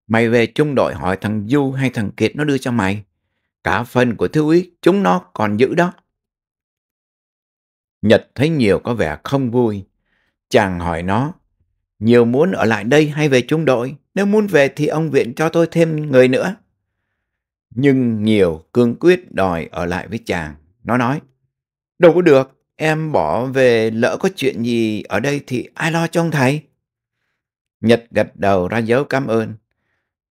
Mày về trung đội hỏi thằng Du hay thằng Kiệt nó đưa cho mày. Cả phần của thiếu úy chúng nó còn giữ đó. Nhật thấy nhiều có vẻ không vui. Chàng hỏi nó, nhiều muốn ở lại đây hay về trung đội, nếu muốn về thì ông viện cho tôi thêm người nữa. Nhưng nhiều cương quyết đòi ở lại với chàng. Nó nói, đâu có được, em bỏ về lỡ có chuyện gì ở đây thì ai lo cho ông thầy? Nhật gật đầu ra dấu cảm ơn.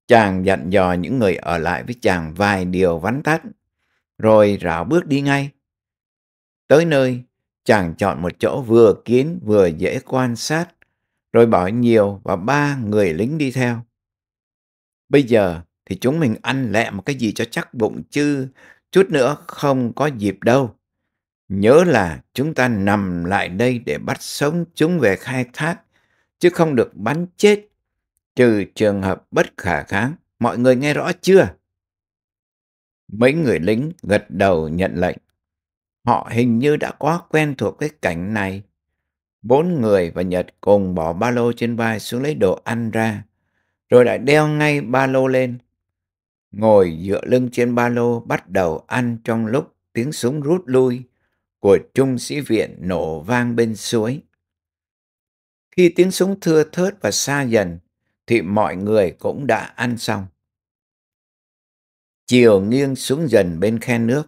Chàng dặn dò những người ở lại với chàng vài điều vắn tắt, rồi rảo bước đi ngay. Tới nơi, chàng chọn một chỗ vừa kín vừa dễ quan sát rồi bỏ nhiều và ba người lính đi theo. Bây giờ thì chúng mình ăn lẹ một cái gì cho chắc bụng chứ chút nữa không có dịp đâu. Nhớ là chúng ta nằm lại đây để bắt sống chúng về khai thác, chứ không được bắn chết, trừ trường hợp bất khả kháng. Mọi người nghe rõ chưa? Mấy người lính gật đầu nhận lệnh. Họ hình như đã quá quen thuộc cái cảnh này Bốn người và Nhật cùng bỏ ba lô trên vai xuống lấy đồ ăn ra, rồi lại đeo ngay ba lô lên. Ngồi dựa lưng trên ba lô bắt đầu ăn trong lúc tiếng súng rút lui của trung sĩ viện nổ vang bên suối. Khi tiếng súng thưa thớt và xa dần, thì mọi người cũng đã ăn xong. Chiều nghiêng xuống dần bên khe nước,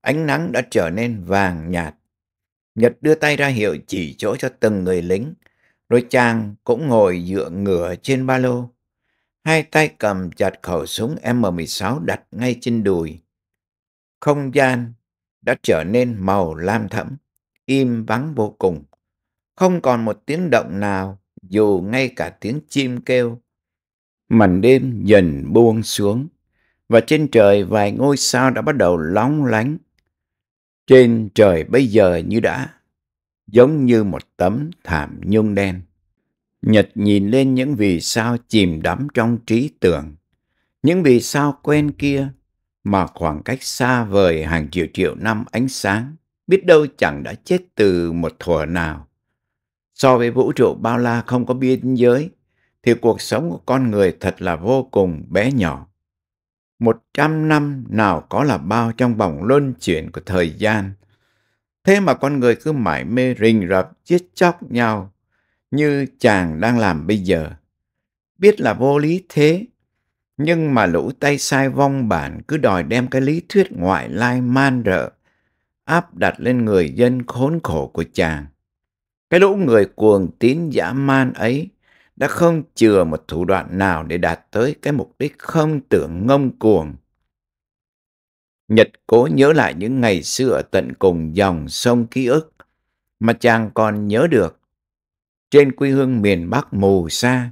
ánh nắng đã trở nên vàng nhạt Nhật đưa tay ra hiệu chỉ chỗ cho từng người lính, rồi chàng cũng ngồi dựa ngửa trên ba lô. Hai tay cầm chặt khẩu súng M16 đặt ngay trên đùi. Không gian đã trở nên màu lam thẫm, im vắng vô cùng. Không còn một tiếng động nào, dù ngay cả tiếng chim kêu. Màn đêm dần buông xuống, và trên trời vài ngôi sao đã bắt đầu lóng lánh trên trời bây giờ như đã, giống như một tấm thảm nhung đen. Nhật nhìn lên những vì sao chìm đắm trong trí tưởng, những vì sao quen kia mà khoảng cách xa vời hàng triệu triệu năm ánh sáng, biết đâu chẳng đã chết từ một thuở nào. So với vũ trụ bao la không có biên giới, thì cuộc sống của con người thật là vô cùng bé nhỏ một trăm năm nào có là bao trong vòng luân chuyển của thời gian. Thế mà con người cứ mãi mê rình rập giết chóc nhau như chàng đang làm bây giờ. Biết là vô lý thế, nhưng mà lũ tay sai vong bản cứ đòi đem cái lý thuyết ngoại lai man rợ áp đặt lên người dân khốn khổ của chàng. Cái lũ người cuồng tín dã man ấy đã không chừa một thủ đoạn nào để đạt tới cái mục đích không tưởng ngông cuồng. Nhật cố nhớ lại những ngày xưa ở tận cùng dòng sông ký ức mà chàng còn nhớ được. Trên quê hương miền Bắc mù xa,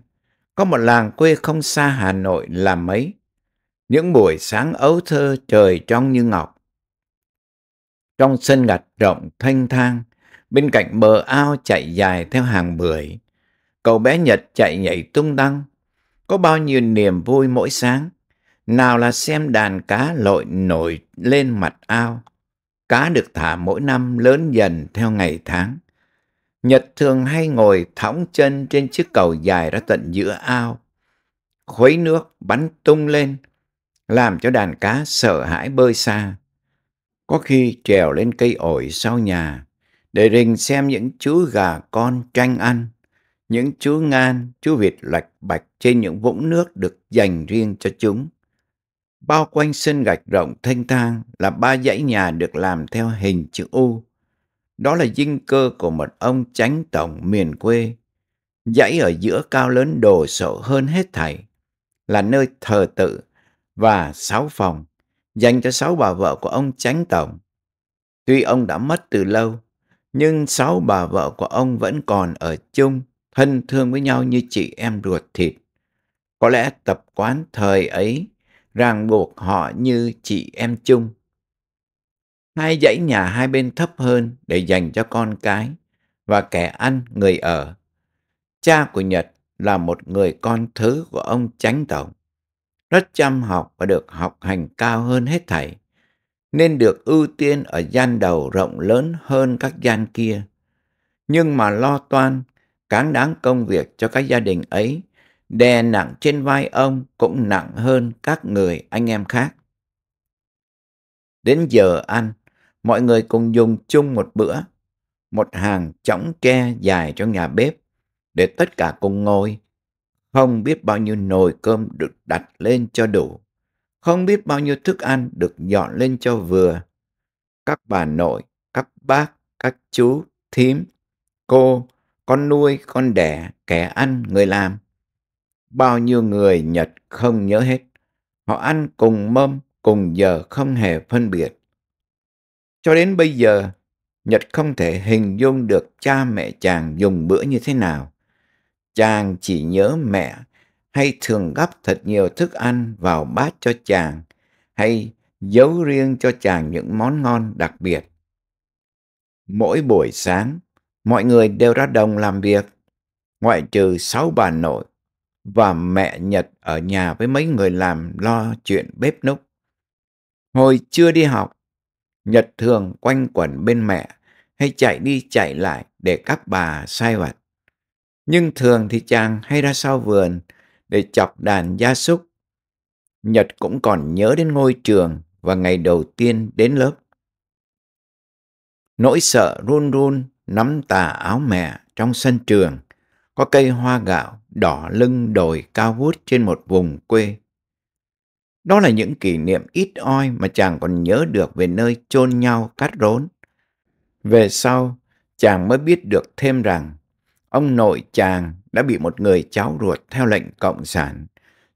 có một làng quê không xa Hà Nội là mấy. Những buổi sáng ấu thơ trời trong như ngọc. Trong sân gạch rộng thanh thang, bên cạnh bờ ao chạy dài theo hàng bưởi, Cậu bé Nhật chạy nhảy tung tăng. Có bao nhiêu niềm vui mỗi sáng. Nào là xem đàn cá lội nổi lên mặt ao. Cá được thả mỗi năm lớn dần theo ngày tháng. Nhật thường hay ngồi thõng chân trên chiếc cầu dài ra tận giữa ao. Khuấy nước bắn tung lên, làm cho đàn cá sợ hãi bơi xa. Có khi trèo lên cây ổi sau nhà để rình xem những chú gà con tranh ăn những chú ngan, chú vịt lạch bạch trên những vũng nước được dành riêng cho chúng. Bao quanh sân gạch rộng thanh thang là ba dãy nhà được làm theo hình chữ U. Đó là dinh cơ của một ông chánh tổng miền quê. Dãy ở giữa cao lớn đồ sộ hơn hết thảy, là nơi thờ tự và sáu phòng dành cho sáu bà vợ của ông chánh tổng. Tuy ông đã mất từ lâu, nhưng sáu bà vợ của ông vẫn còn ở chung hân thương với nhau như chị em ruột thịt. Có lẽ tập quán thời ấy ràng buộc họ như chị em chung. Hai dãy nhà hai bên thấp hơn để dành cho con cái và kẻ ăn người ở. Cha của Nhật là một người con thứ của ông Chánh Tổng. Rất chăm học và được học hành cao hơn hết thầy, nên được ưu tiên ở gian đầu rộng lớn hơn các gian kia. Nhưng mà lo toan cán đáng công việc cho các gia đình ấy, đè nặng trên vai ông cũng nặng hơn các người anh em khác. Đến giờ ăn, mọi người cùng dùng chung một bữa, một hàng chõng tre dài trong nhà bếp, để tất cả cùng ngồi. Không biết bao nhiêu nồi cơm được đặt lên cho đủ, không biết bao nhiêu thức ăn được dọn lên cho vừa. Các bà nội, các bác, các chú, thím, cô, con nuôi, con đẻ, kẻ ăn, người làm. Bao nhiêu người Nhật không nhớ hết. Họ ăn cùng mâm, cùng giờ không hề phân biệt. Cho đến bây giờ, Nhật không thể hình dung được cha mẹ chàng dùng bữa như thế nào. Chàng chỉ nhớ mẹ hay thường gắp thật nhiều thức ăn vào bát cho chàng hay giấu riêng cho chàng những món ngon đặc biệt. Mỗi buổi sáng, mọi người đều ra đồng làm việc, ngoại trừ sáu bà nội và mẹ Nhật ở nhà với mấy người làm lo chuyện bếp núc. Hồi chưa đi học, Nhật thường quanh quẩn bên mẹ hay chạy đi chạy lại để các bà sai vặt. Nhưng thường thì chàng hay ra sau vườn để chọc đàn gia súc. Nhật cũng còn nhớ đến ngôi trường và ngày đầu tiên đến lớp. Nỗi sợ run run nắm tà áo mẹ trong sân trường, có cây hoa gạo đỏ lưng đồi cao vút trên một vùng quê. Đó là những kỷ niệm ít oi mà chàng còn nhớ được về nơi chôn nhau cát rốn. Về sau, chàng mới biết được thêm rằng ông nội chàng đã bị một người cháu ruột theo lệnh cộng sản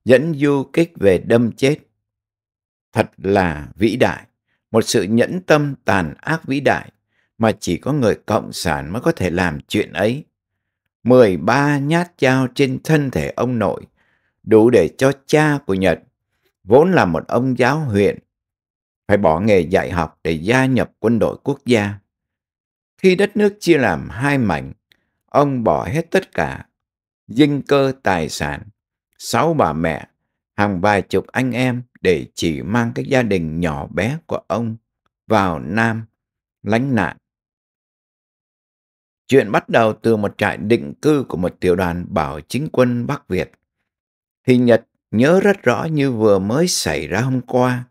dẫn du kích về đâm chết. Thật là vĩ đại, một sự nhẫn tâm tàn ác vĩ đại mà chỉ có người cộng sản mới có thể làm chuyện ấy. 13 nhát dao trên thân thể ông nội, đủ để cho cha của Nhật, vốn là một ông giáo huyện, phải bỏ nghề dạy học để gia nhập quân đội quốc gia. Khi đất nước chia làm hai mảnh, ông bỏ hết tất cả, dinh cơ tài sản, sáu bà mẹ, hàng vài chục anh em để chỉ mang cái gia đình nhỏ bé của ông vào Nam lánh nạn. Chuyện bắt đầu từ một trại định cư của một tiểu đoàn bảo chính quân Bắc Việt. Thì Nhật nhớ rất rõ như vừa mới xảy ra hôm qua,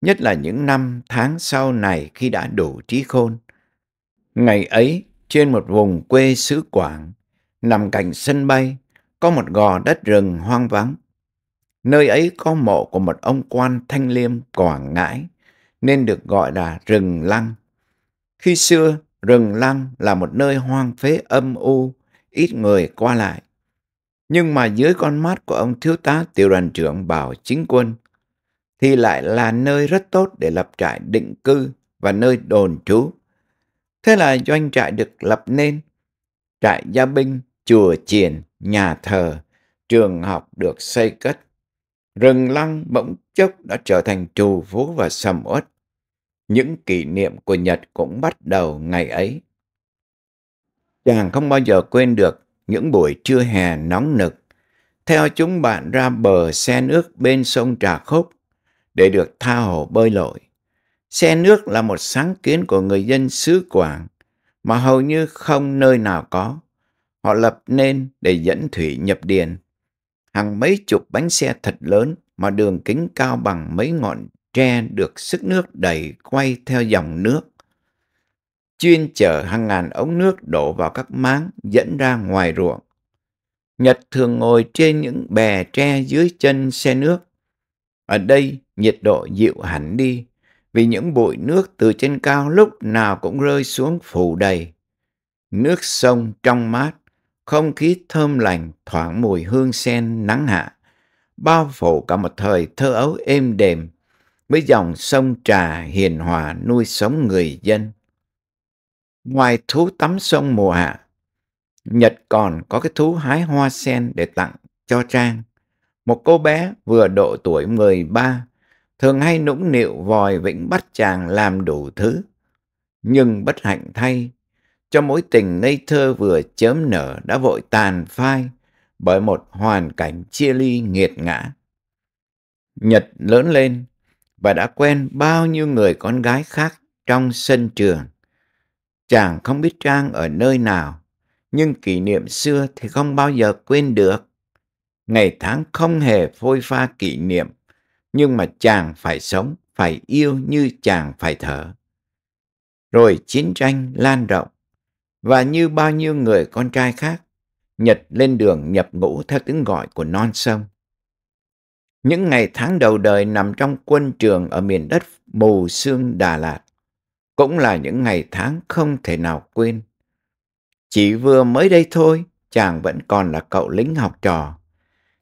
nhất là những năm tháng sau này khi đã đủ trí khôn. Ngày ấy, trên một vùng quê xứ Quảng, nằm cạnh sân bay, có một gò đất rừng hoang vắng. Nơi ấy có mộ của một ông quan thanh liêm Quảng Ngãi, nên được gọi là rừng lăng. Khi xưa, Rừng Lăng là một nơi hoang phế âm u, ít người qua lại. Nhưng mà dưới con mắt của ông thiếu tá tiểu đoàn trưởng Bảo Chính Quân thì lại là nơi rất tốt để lập trại định cư và nơi đồn trú. Thế là doanh trại được lập nên. Trại gia binh, chùa chiền, nhà thờ, trường học được xây cất. Rừng lăng bỗng chốc đã trở thành trù phú và sầm uất những kỷ niệm của Nhật cũng bắt đầu ngày ấy. Chàng không bao giờ quên được những buổi trưa hè nóng nực. Theo chúng bạn ra bờ xe nước bên sông Trà Khúc để được tha hồ bơi lội. Xe nước là một sáng kiến của người dân xứ Quảng mà hầu như không nơi nào có. Họ lập nên để dẫn thủy nhập điền. Hàng mấy chục bánh xe thật lớn mà đường kính cao bằng mấy ngọn tre được sức nước đầy quay theo dòng nước. Chuyên chở hàng ngàn ống nước đổ vào các máng dẫn ra ngoài ruộng. Nhật thường ngồi trên những bè tre dưới chân xe nước. Ở đây nhiệt độ dịu hẳn đi vì những bụi nước từ trên cao lúc nào cũng rơi xuống phủ đầy. Nước sông trong mát, không khí thơm lành thoảng mùi hương sen nắng hạ, bao phủ cả một thời thơ ấu êm đềm với dòng sông Trà hiền hòa nuôi sống người dân. Ngoài thú tắm sông mùa hạ, Nhật còn có cái thú hái hoa sen để tặng cho Trang. Một cô bé vừa độ tuổi 13, thường hay nũng nịu vòi vĩnh bắt chàng làm đủ thứ. Nhưng bất hạnh thay, cho mối tình ngây thơ vừa chớm nở đã vội tàn phai bởi một hoàn cảnh chia ly nghiệt ngã. Nhật lớn lên, và đã quen bao nhiêu người con gái khác trong sân trường. Chàng không biết Trang ở nơi nào, nhưng kỷ niệm xưa thì không bao giờ quên được. Ngày tháng không hề phôi pha kỷ niệm, nhưng mà chàng phải sống, phải yêu như chàng phải thở. Rồi chiến tranh lan rộng, và như bao nhiêu người con trai khác, Nhật lên đường nhập ngũ theo tiếng gọi của non sông những ngày tháng đầu đời nằm trong quân trường ở miền đất mù sương Đà Lạt, cũng là những ngày tháng không thể nào quên. Chỉ vừa mới đây thôi, chàng vẫn còn là cậu lính học trò.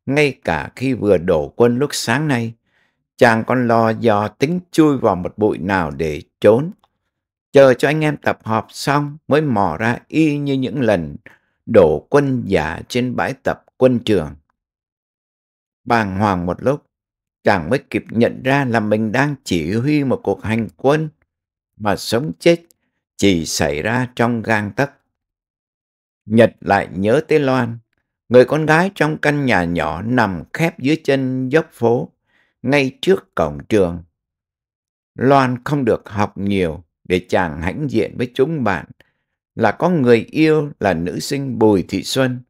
Ngay cả khi vừa đổ quân lúc sáng nay, chàng còn lo dò tính chui vào một bụi nào để trốn. Chờ cho anh em tập họp xong mới mò ra y như những lần đổ quân giả trên bãi tập quân trường. Bàng hoàng một lúc, chàng mới kịp nhận ra là mình đang chỉ huy một cuộc hành quân, mà sống chết chỉ xảy ra trong gang tấc. Nhật lại nhớ tới Loan, người con gái trong căn nhà nhỏ nằm khép dưới chân dốc phố, ngay trước cổng trường. Loan không được học nhiều để chàng hãnh diện với chúng bạn, là có người yêu là nữ sinh Bùi Thị Xuân,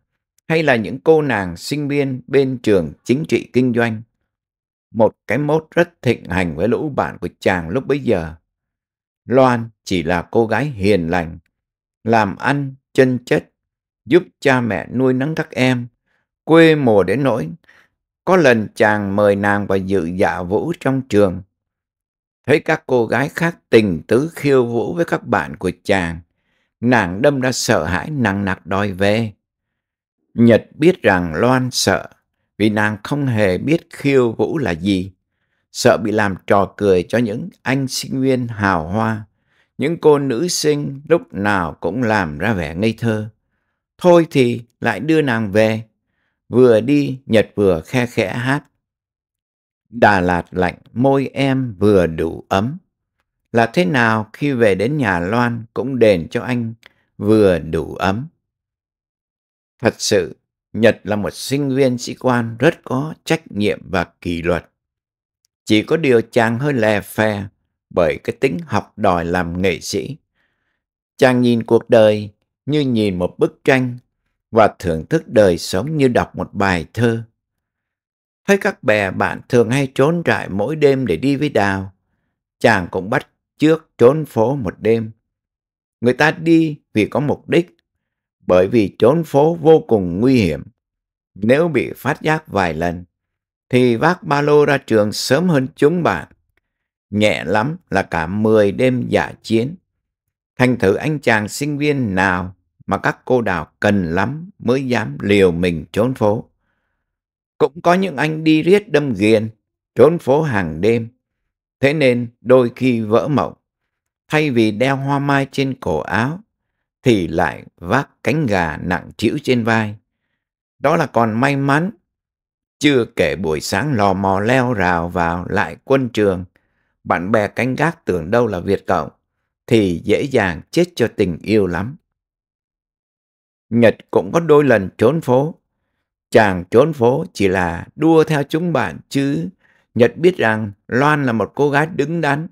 hay là những cô nàng sinh viên bên trường chính trị kinh doanh. Một cái mốt rất thịnh hành với lũ bạn của chàng lúc bấy giờ. Loan chỉ là cô gái hiền lành, làm ăn, chân chất, giúp cha mẹ nuôi nấng các em, quê mùa đến nỗi. Có lần chàng mời nàng vào dự dạ vũ trong trường. Thấy các cô gái khác tình tứ khiêu vũ với các bạn của chàng, nàng đâm ra sợ hãi nặng nặc đòi về. Nhật biết rằng Loan sợ vì nàng không hề biết khiêu vũ là gì. Sợ bị làm trò cười cho những anh sinh viên hào hoa, những cô nữ sinh lúc nào cũng làm ra vẻ ngây thơ. Thôi thì lại đưa nàng về. Vừa đi, Nhật vừa khe khẽ hát. Đà Lạt lạnh, môi em vừa đủ ấm. Là thế nào khi về đến nhà Loan cũng đền cho anh vừa đủ ấm. Thật sự, Nhật là một sinh viên sĩ quan rất có trách nhiệm và kỷ luật. Chỉ có điều chàng hơi lè phè bởi cái tính học đòi làm nghệ sĩ. Chàng nhìn cuộc đời như nhìn một bức tranh và thưởng thức đời sống như đọc một bài thơ. Thấy các bè bạn thường hay trốn trại mỗi đêm để đi với đào, chàng cũng bắt trước trốn phố một đêm. Người ta đi vì có mục đích bởi vì trốn phố vô cùng nguy hiểm. Nếu bị phát giác vài lần, thì vác ba lô ra trường sớm hơn chúng bạn. Nhẹ lắm là cả 10 đêm giả chiến. Thành thử anh chàng sinh viên nào mà các cô đào cần lắm mới dám liều mình trốn phố. Cũng có những anh đi riết đâm ghiền, trốn phố hàng đêm. Thế nên đôi khi vỡ mộng, thay vì đeo hoa mai trên cổ áo, thì lại vác cánh gà nặng trĩu trên vai. Đó là còn may mắn. Chưa kể buổi sáng lò mò leo rào vào lại quân trường, bạn bè canh gác tưởng đâu là Việt Cộng, thì dễ dàng chết cho tình yêu lắm. Nhật cũng có đôi lần trốn phố. Chàng trốn phố chỉ là đua theo chúng bạn chứ Nhật biết rằng Loan là một cô gái đứng đắn,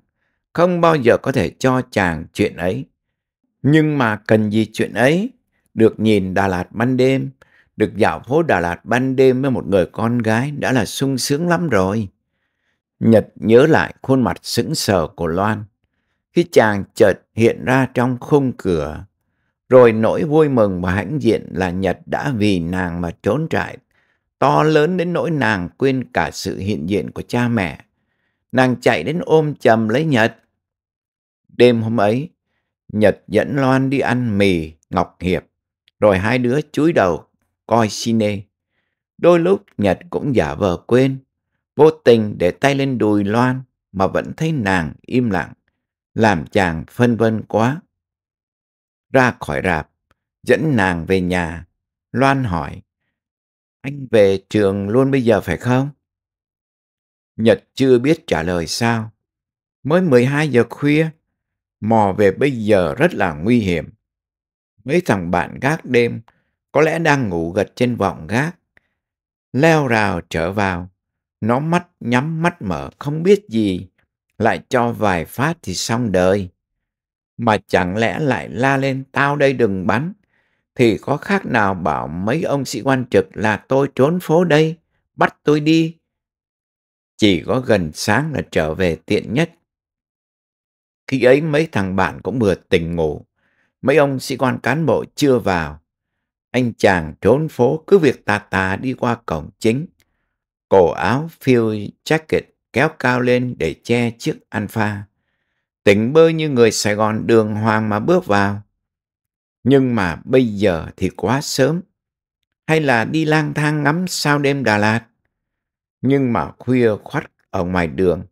không bao giờ có thể cho chàng chuyện ấy. Nhưng mà cần gì chuyện ấy? Được nhìn Đà Lạt ban đêm, được dạo phố Đà Lạt ban đêm với một người con gái đã là sung sướng lắm rồi. Nhật nhớ lại khuôn mặt sững sờ của Loan. Khi chàng chợt hiện ra trong khung cửa, rồi nỗi vui mừng và hãnh diện là Nhật đã vì nàng mà trốn trại, to lớn đến nỗi nàng quên cả sự hiện diện của cha mẹ. Nàng chạy đến ôm chầm lấy Nhật. Đêm hôm ấy, Nhật dẫn Loan đi ăn mì, Ngọc Hiệp, rồi hai đứa chúi đầu, coi cine. Đôi lúc Nhật cũng giả vờ quên, vô tình để tay lên đùi Loan mà vẫn thấy nàng im lặng, làm chàng phân vân quá. Ra khỏi rạp, dẫn nàng về nhà, Loan hỏi, anh về trường luôn bây giờ phải không? Nhật chưa biết trả lời sao. Mới 12 giờ khuya, mò về bây giờ rất là nguy hiểm. Mấy thằng bạn gác đêm có lẽ đang ngủ gật trên vọng gác. Leo rào trở vào, nó mắt nhắm mắt mở không biết gì, lại cho vài phát thì xong đời. Mà chẳng lẽ lại la lên tao đây đừng bắn, thì có khác nào bảo mấy ông sĩ quan trực là tôi trốn phố đây, bắt tôi đi. Chỉ có gần sáng là trở về tiện nhất khi ấy mấy thằng bạn cũng vừa tỉnh ngủ. Mấy ông sĩ quan cán bộ chưa vào. Anh chàng trốn phố cứ việc tà tà đi qua cổng chính. Cổ áo phiêu jacket kéo cao lên để che chiếc alpha. Tỉnh bơ như người Sài Gòn đường hoàng mà bước vào. Nhưng mà bây giờ thì quá sớm. Hay là đi lang thang ngắm sao đêm Đà Lạt. Nhưng mà khuya khoắt ở ngoài đường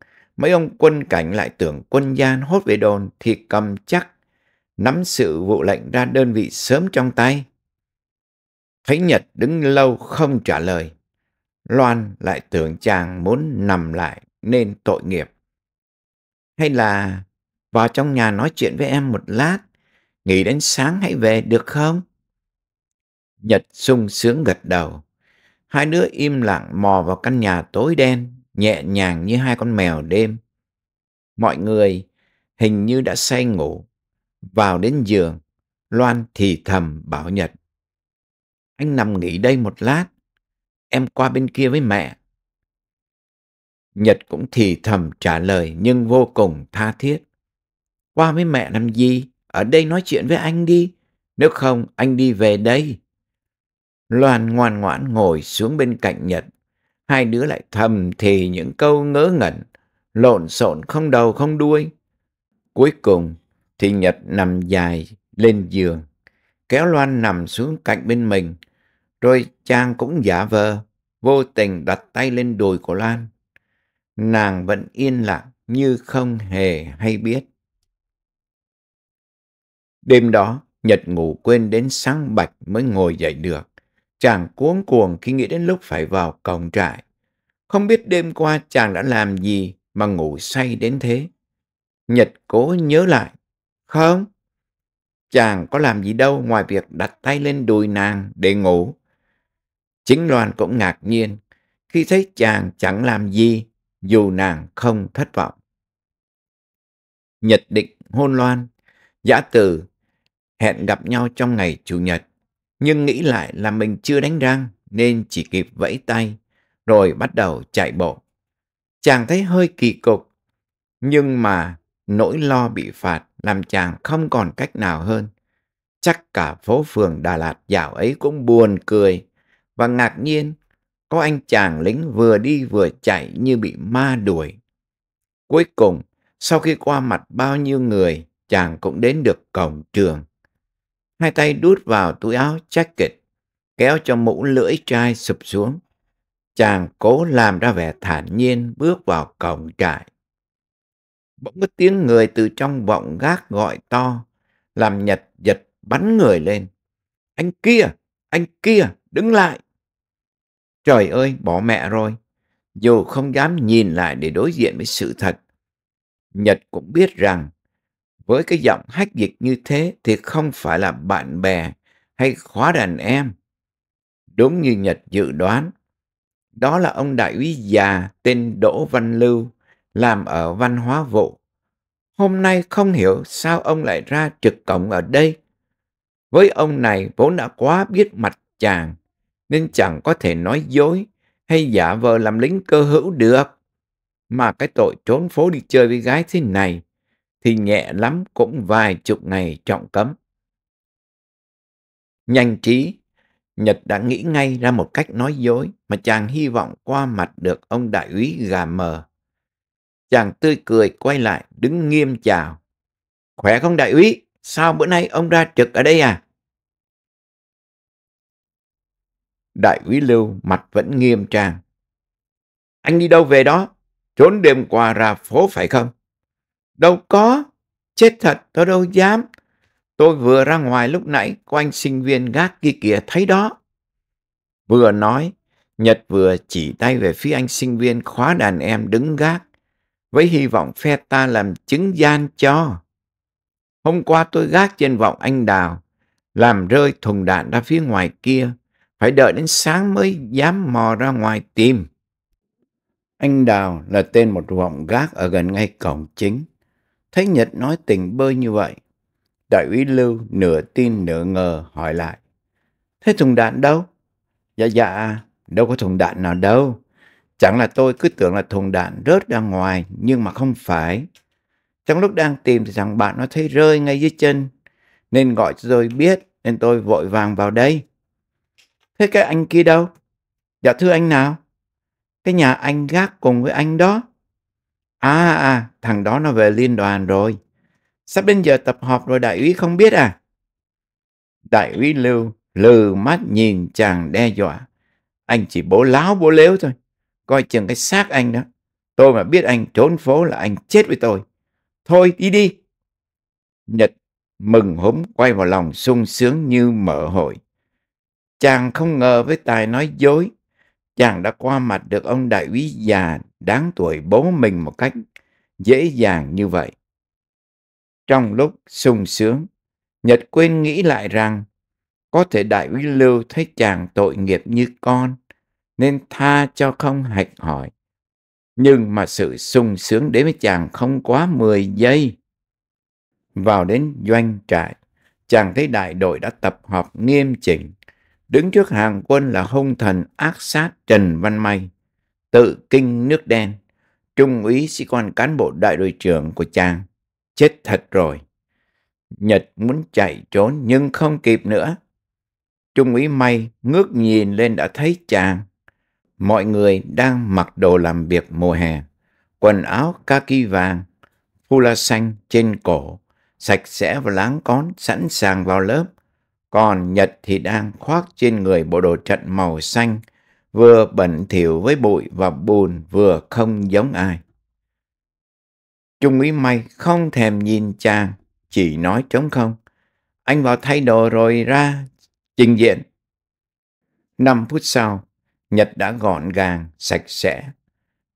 mấy ông quân cảnh lại tưởng quân gian hốt về đồn thì cầm chắc, nắm sự vụ lệnh ra đơn vị sớm trong tay. Thấy Nhật đứng lâu không trả lời, Loan lại tưởng chàng muốn nằm lại nên tội nghiệp. Hay là vào trong nhà nói chuyện với em một lát, nghỉ đến sáng hãy về được không? Nhật sung sướng gật đầu. Hai đứa im lặng mò vào căn nhà tối đen nhẹ nhàng như hai con mèo đêm. Mọi người hình như đã say ngủ. Vào đến giường, Loan thì thầm bảo Nhật. Anh nằm nghỉ đây một lát, em qua bên kia với mẹ. Nhật cũng thì thầm trả lời nhưng vô cùng tha thiết. Qua với mẹ làm gì? Ở đây nói chuyện với anh đi. Nếu không, anh đi về đây. Loan ngoan ngoãn ngồi xuống bên cạnh Nhật hai đứa lại thầm thì những câu ngớ ngẩn, lộn xộn không đầu không đuôi. Cuối cùng thì Nhật nằm dài lên giường, kéo Loan nằm xuống cạnh bên mình, rồi Trang cũng giả vờ, vô tình đặt tay lên đùi của Loan. Nàng vẫn yên lặng như không hề hay biết. Đêm đó, Nhật ngủ quên đến sáng bạch mới ngồi dậy được. Chàng cuống cuồng khi nghĩ đến lúc phải vào cổng trại. Không biết đêm qua chàng đã làm gì mà ngủ say đến thế. Nhật cố nhớ lại. Không, chàng có làm gì đâu ngoài việc đặt tay lên đùi nàng để ngủ. Chính Loan cũng ngạc nhiên khi thấy chàng chẳng làm gì dù nàng không thất vọng. Nhật định hôn Loan, giả từ, hẹn gặp nhau trong ngày Chủ nhật nhưng nghĩ lại là mình chưa đánh răng nên chỉ kịp vẫy tay, rồi bắt đầu chạy bộ. Chàng thấy hơi kỳ cục, nhưng mà nỗi lo bị phạt làm chàng không còn cách nào hơn. Chắc cả phố phường Đà Lạt dạo ấy cũng buồn cười và ngạc nhiên có anh chàng lính vừa đi vừa chạy như bị ma đuổi. Cuối cùng, sau khi qua mặt bao nhiêu người, chàng cũng đến được cổng trường hai tay đút vào túi áo jacket, kéo cho mũ lưỡi chai sụp xuống. Chàng cố làm ra vẻ thản nhiên bước vào cổng trại. Bỗng có tiếng người từ trong vọng gác gọi to, làm nhật giật bắn người lên. Anh kia, anh kia, đứng lại. Trời ơi, bỏ mẹ rồi. Dù không dám nhìn lại để đối diện với sự thật, Nhật cũng biết rằng với cái giọng hách dịch như thế thì không phải là bạn bè hay khóa đàn em. Đúng như Nhật dự đoán, đó là ông đại úy già tên Đỗ Văn Lưu làm ở văn hóa vụ. Hôm nay không hiểu sao ông lại ra trực cổng ở đây. Với ông này vốn đã quá biết mặt chàng, nên chẳng có thể nói dối hay giả vờ làm lính cơ hữu được. Mà cái tội trốn phố đi chơi với gái thế này thì nhẹ lắm cũng vài chục ngày trọng cấm. Nhanh trí, Nhật đã nghĩ ngay ra một cách nói dối mà chàng hy vọng qua mặt được ông đại úy gà mờ. Chàng tươi cười quay lại, đứng nghiêm chào. Khỏe không đại úy? Sao bữa nay ông ra trực ở đây à? Đại úy Lưu mặt vẫn nghiêm trang. Anh đi đâu về đó? Trốn đêm qua ra phố phải không? Đâu có, chết thật, tôi đâu dám. Tôi vừa ra ngoài lúc nãy, có anh sinh viên gác kia kìa thấy đó. Vừa nói, Nhật vừa chỉ tay về phía anh sinh viên khóa đàn em đứng gác, với hy vọng phe ta làm chứng gian cho. Hôm qua tôi gác trên vọng anh Đào, làm rơi thùng đạn ra phía ngoài kia, phải đợi đến sáng mới dám mò ra ngoài tìm. Anh Đào là tên một vọng gác ở gần ngay cổng chính. Thấy Nhật nói tình bơi như vậy. Đại úy Lưu nửa tin nửa ngờ hỏi lại. Thế thùng đạn đâu? Dạ dạ, đâu có thùng đạn nào đâu. Chẳng là tôi cứ tưởng là thùng đạn rớt ra ngoài, nhưng mà không phải. Trong lúc đang tìm thì thằng bạn nó thấy rơi ngay dưới chân, nên gọi cho tôi biết, nên tôi vội vàng vào đây. Thế cái anh kia đâu? Dạ thưa anh nào? Cái nhà anh gác cùng với anh đó. À à, thằng đó nó về liên đoàn rồi. Sắp đến giờ tập họp rồi đại úy không biết à? Đại úy Lưu lừ mắt nhìn chàng đe dọa. Anh chỉ bố láo bố lếu thôi. Coi chừng cái xác anh đó. Tôi mà biết anh trốn phố là anh chết với tôi. Thôi đi đi. Nhật mừng húm quay vào lòng sung sướng như mở hội. Chàng không ngờ với tài nói dối. Chàng đã qua mặt được ông đại úy già đáng tuổi bố mình một cách dễ dàng như vậy. Trong lúc sung sướng, Nhật quên nghĩ lại rằng có thể đại úy Lưu thấy chàng tội nghiệp như con nên tha cho không hạch hỏi. Nhưng mà sự sung sướng đến với chàng không quá 10 giây. Vào đến doanh trại, chàng thấy đại đội đã tập họp nghiêm chỉnh. Đứng trước hàng quân là hung thần ác sát Trần Văn May tự kinh nước đen, trung úy sĩ quan cán bộ đại đội trưởng của chàng. Chết thật rồi. Nhật muốn chạy trốn nhưng không kịp nữa. Trung úy May ngước nhìn lên đã thấy chàng. Mọi người đang mặc đồ làm việc mùa hè, quần áo kaki vàng, phu la xanh trên cổ, sạch sẽ và láng cón, sẵn sàng vào lớp. Còn Nhật thì đang khoác trên người bộ đồ trận màu xanh vừa bệnh thiểu với bụi và bùn vừa không giống ai. Trung úy May không thèm nhìn chàng, chỉ nói trống không. Anh vào thay đồ rồi ra trình diện. Năm phút sau, Nhật đã gọn gàng, sạch sẽ,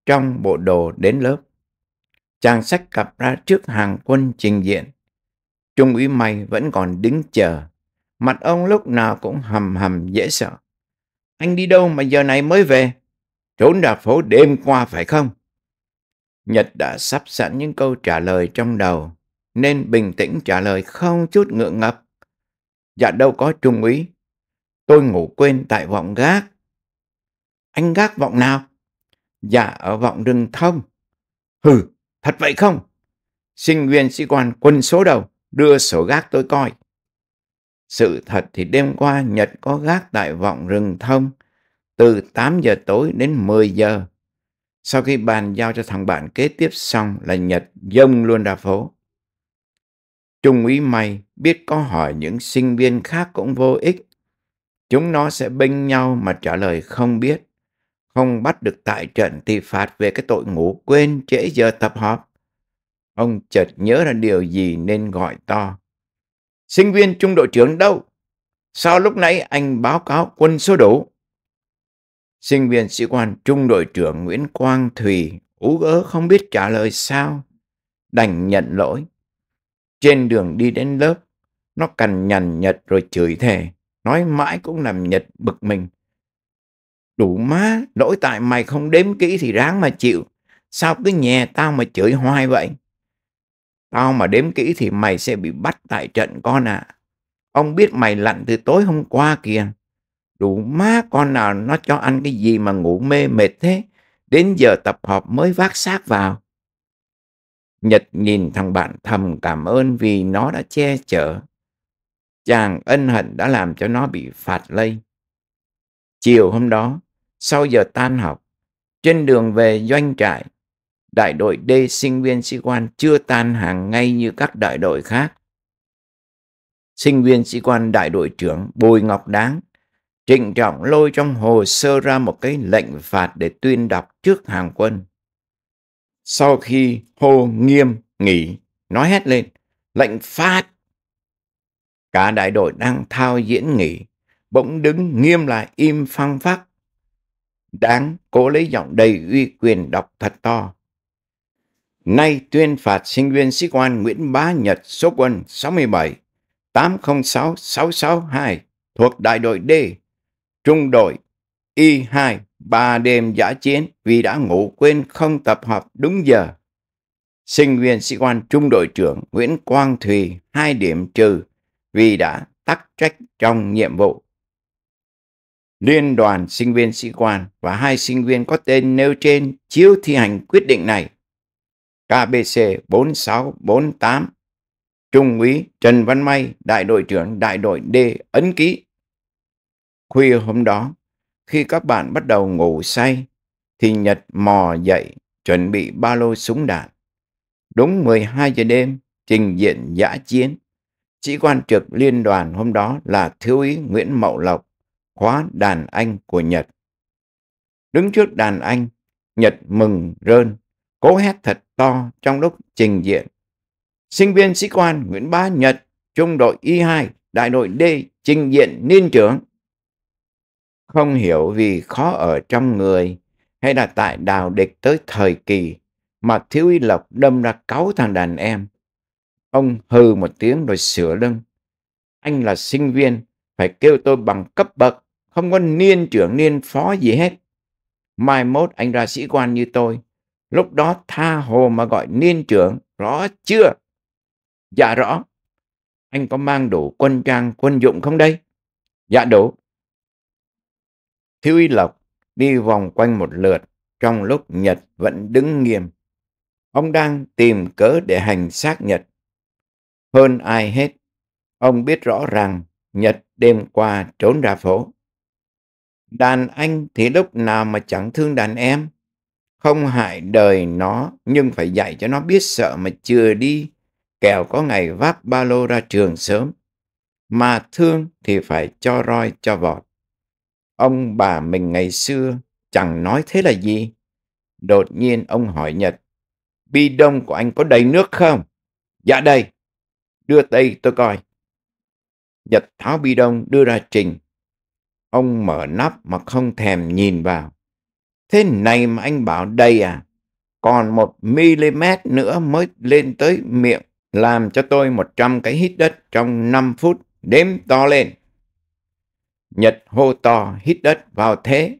trong bộ đồ đến lớp. Chàng sách cặp ra trước hàng quân trình diện. Trung úy May vẫn còn đứng chờ, mặt ông lúc nào cũng hầm hầm dễ sợ. Anh đi đâu mà giờ này mới về? Trốn ra phố đêm qua phải không? Nhật đã sắp sẵn những câu trả lời trong đầu, nên bình tĩnh trả lời không chút ngượng ngập. Dạ đâu có trung úy. Tôi ngủ quên tại vọng gác. Anh gác vọng nào? Dạ ở vọng rừng thông. Hừ, thật vậy không? Sinh viên sĩ quan quân số đầu, đưa sổ gác tôi coi. Sự thật thì đêm qua Nhật có gác tại vọng rừng thông từ 8 giờ tối đến 10 giờ. Sau khi bàn giao cho thằng bạn kế tiếp xong là Nhật dông luôn ra phố. Trung úy mày biết có hỏi những sinh viên khác cũng vô ích. Chúng nó sẽ bênh nhau mà trả lời không biết. Không bắt được tại trận thì phạt về cái tội ngủ quên trễ giờ tập họp. Ông chợt nhớ ra điều gì nên gọi to sinh viên trung đội trưởng đâu? Sao lúc nãy anh báo cáo quân số đủ? Sinh viên sĩ quan trung đội trưởng Nguyễn Quang Thùy ú ớ không biết trả lời sao, đành nhận lỗi. Trên đường đi đến lớp, nó cằn nhằn nhật rồi chửi thề, nói mãi cũng làm nhật bực mình. Đủ má, lỗi tại mày không đếm kỹ thì ráng mà chịu, sao cứ nhè tao mà chửi hoài vậy? Tao mà đếm kỹ thì mày sẽ bị bắt tại trận con ạ. À. Ông biết mày lặn từ tối hôm qua kìa. Đủ má con nào nó cho ăn cái gì mà ngủ mê mệt thế. Đến giờ tập họp mới vác xác vào. Nhật nhìn thằng bạn thầm cảm ơn vì nó đã che chở. Chàng ân hận đã làm cho nó bị phạt lây. Chiều hôm đó, sau giờ tan học, trên đường về doanh trại, đại đội D sinh viên sĩ quan chưa tan hàng ngay như các đại đội khác. Sinh viên sĩ quan đại đội trưởng Bùi Ngọc Đáng trịnh trọng lôi trong hồ sơ ra một cái lệnh phạt để tuyên đọc trước hàng quân. Sau khi hô nghiêm nghỉ, nói hét lên, lệnh phạt. Cả đại đội đang thao diễn nghỉ, bỗng đứng nghiêm lại im phăng phắc. Đáng cố lấy giọng đầy uy quyền đọc thật to nay tuyên phạt sinh viên sĩ quan Nguyễn Bá Nhật số quân 67 806 662 thuộc đại đội D, trung đội Y2 ba đêm giã chiến vì đã ngủ quên không tập hợp đúng giờ. Sinh viên sĩ quan trung đội trưởng Nguyễn Quang Thùy hai điểm trừ vì đã tắc trách trong nhiệm vụ. Liên đoàn sinh viên sĩ quan và hai sinh viên có tên nêu trên chiếu thi hành quyết định này KBC 4648. Trung úy Trần Văn May, đại đội trưởng đại đội D ấn ký. Khuya hôm đó, khi các bạn bắt đầu ngủ say, thì Nhật mò dậy chuẩn bị ba lô súng đạn. Đúng 12 giờ đêm, trình diện giã chiến. Sĩ quan trực liên đoàn hôm đó là thiếu úy Nguyễn Mậu Lộc, khóa đàn anh của Nhật. Đứng trước đàn anh, Nhật mừng rơn, cố hét thật to trong lúc trình diện. Sinh viên sĩ quan Nguyễn Bá Nhật, trung đội Y2, đại đội D trình diện niên trưởng. Không hiểu vì khó ở trong người hay là tại đào địch tới thời kỳ mà thiếu y lộc đâm ra cáu thằng đàn em. Ông hừ một tiếng rồi sửa lưng. Anh là sinh viên, phải kêu tôi bằng cấp bậc, không có niên trưởng niên phó gì hết. Mai mốt anh ra sĩ quan như tôi, Lúc đó tha hồ mà gọi niên trưởng, rõ chưa? Dạ rõ. Anh có mang đủ quân trang, quân dụng không đây? Dạ đủ. Thiếu y Lộc đi vòng quanh một lượt, trong lúc Nhật vẫn đứng nghiêm. Ông đang tìm cớ để hành xác Nhật. Hơn ai hết, ông biết rõ rằng Nhật đêm qua trốn ra phố. Đàn anh thì lúc nào mà chẳng thương đàn em không hại đời nó nhưng phải dạy cho nó biết sợ mà chưa đi kẻo có ngày vác ba lô ra trường sớm mà thương thì phải cho roi cho vọt ông bà mình ngày xưa chẳng nói thế là gì đột nhiên ông hỏi nhật bi đông của anh có đầy nước không dạ đầy đưa tay tôi coi nhật tháo bi đông đưa ra trình ông mở nắp mà không thèm nhìn vào Thế này mà anh bảo đầy à? Còn một mm nữa mới lên tới miệng, làm cho tôi 100 cái hít đất trong 5 phút, đếm to lên. Nhật hô to hít đất vào thế,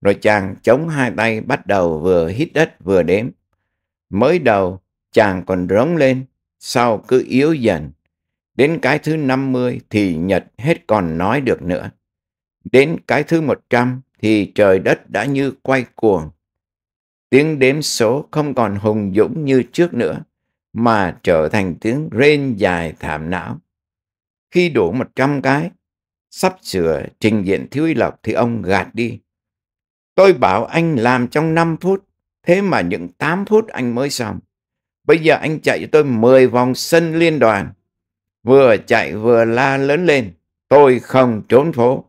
rồi chàng chống hai tay bắt đầu vừa hít đất vừa đếm. Mới đầu chàng còn rống lên, sau cứ yếu dần. Đến cái thứ 50 thì Nhật hết còn nói được nữa. Đến cái thứ 100 thì trời đất đã như quay cuồng. Tiếng đếm số không còn hùng dũng như trước nữa, mà trở thành tiếng rên dài thảm não. Khi đủ một trăm cái, sắp sửa trình diện thiếu y lộc thì ông gạt đi. Tôi bảo anh làm trong năm phút, thế mà những tám phút anh mới xong. Bây giờ anh chạy cho tôi mười vòng sân liên đoàn. Vừa chạy vừa la lớn lên, tôi không trốn phố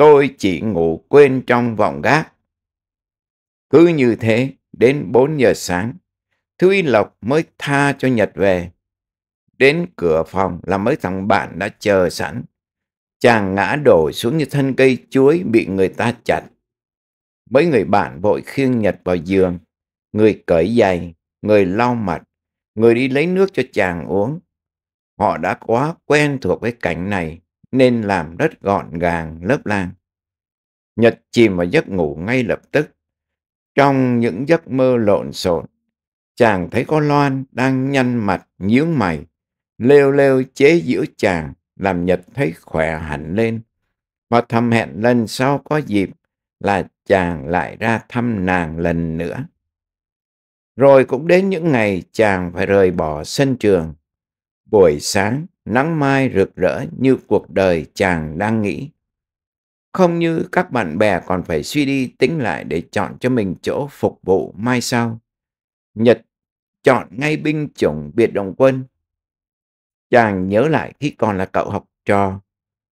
tôi chỉ ngủ quên trong vòng gác. Cứ như thế, đến 4 giờ sáng, thúy Lộc mới tha cho Nhật về. Đến cửa phòng là mấy thằng bạn đã chờ sẵn. Chàng ngã đổ xuống như thân cây chuối bị người ta chặt. Mấy người bạn vội khiêng Nhật vào giường. Người cởi giày, người lau mặt, người đi lấy nước cho chàng uống. Họ đã quá quen thuộc với cảnh này nên làm rất gọn gàng, lớp lang. Nhật chìm vào giấc ngủ ngay lập tức. Trong những giấc mơ lộn xộn, chàng thấy có Loan đang nhăn mặt, nhướng mày, lêu lêu chế giữa chàng, làm Nhật thấy khỏe hẳn lên. Và thầm hẹn lần sau có dịp là chàng lại ra thăm nàng lần nữa. Rồi cũng đến những ngày chàng phải rời bỏ sân trường buổi sáng nắng mai rực rỡ như cuộc đời chàng đang nghĩ không như các bạn bè còn phải suy đi tính lại để chọn cho mình chỗ phục vụ mai sau nhật chọn ngay binh chủng biệt động quân chàng nhớ lại khi còn là cậu học trò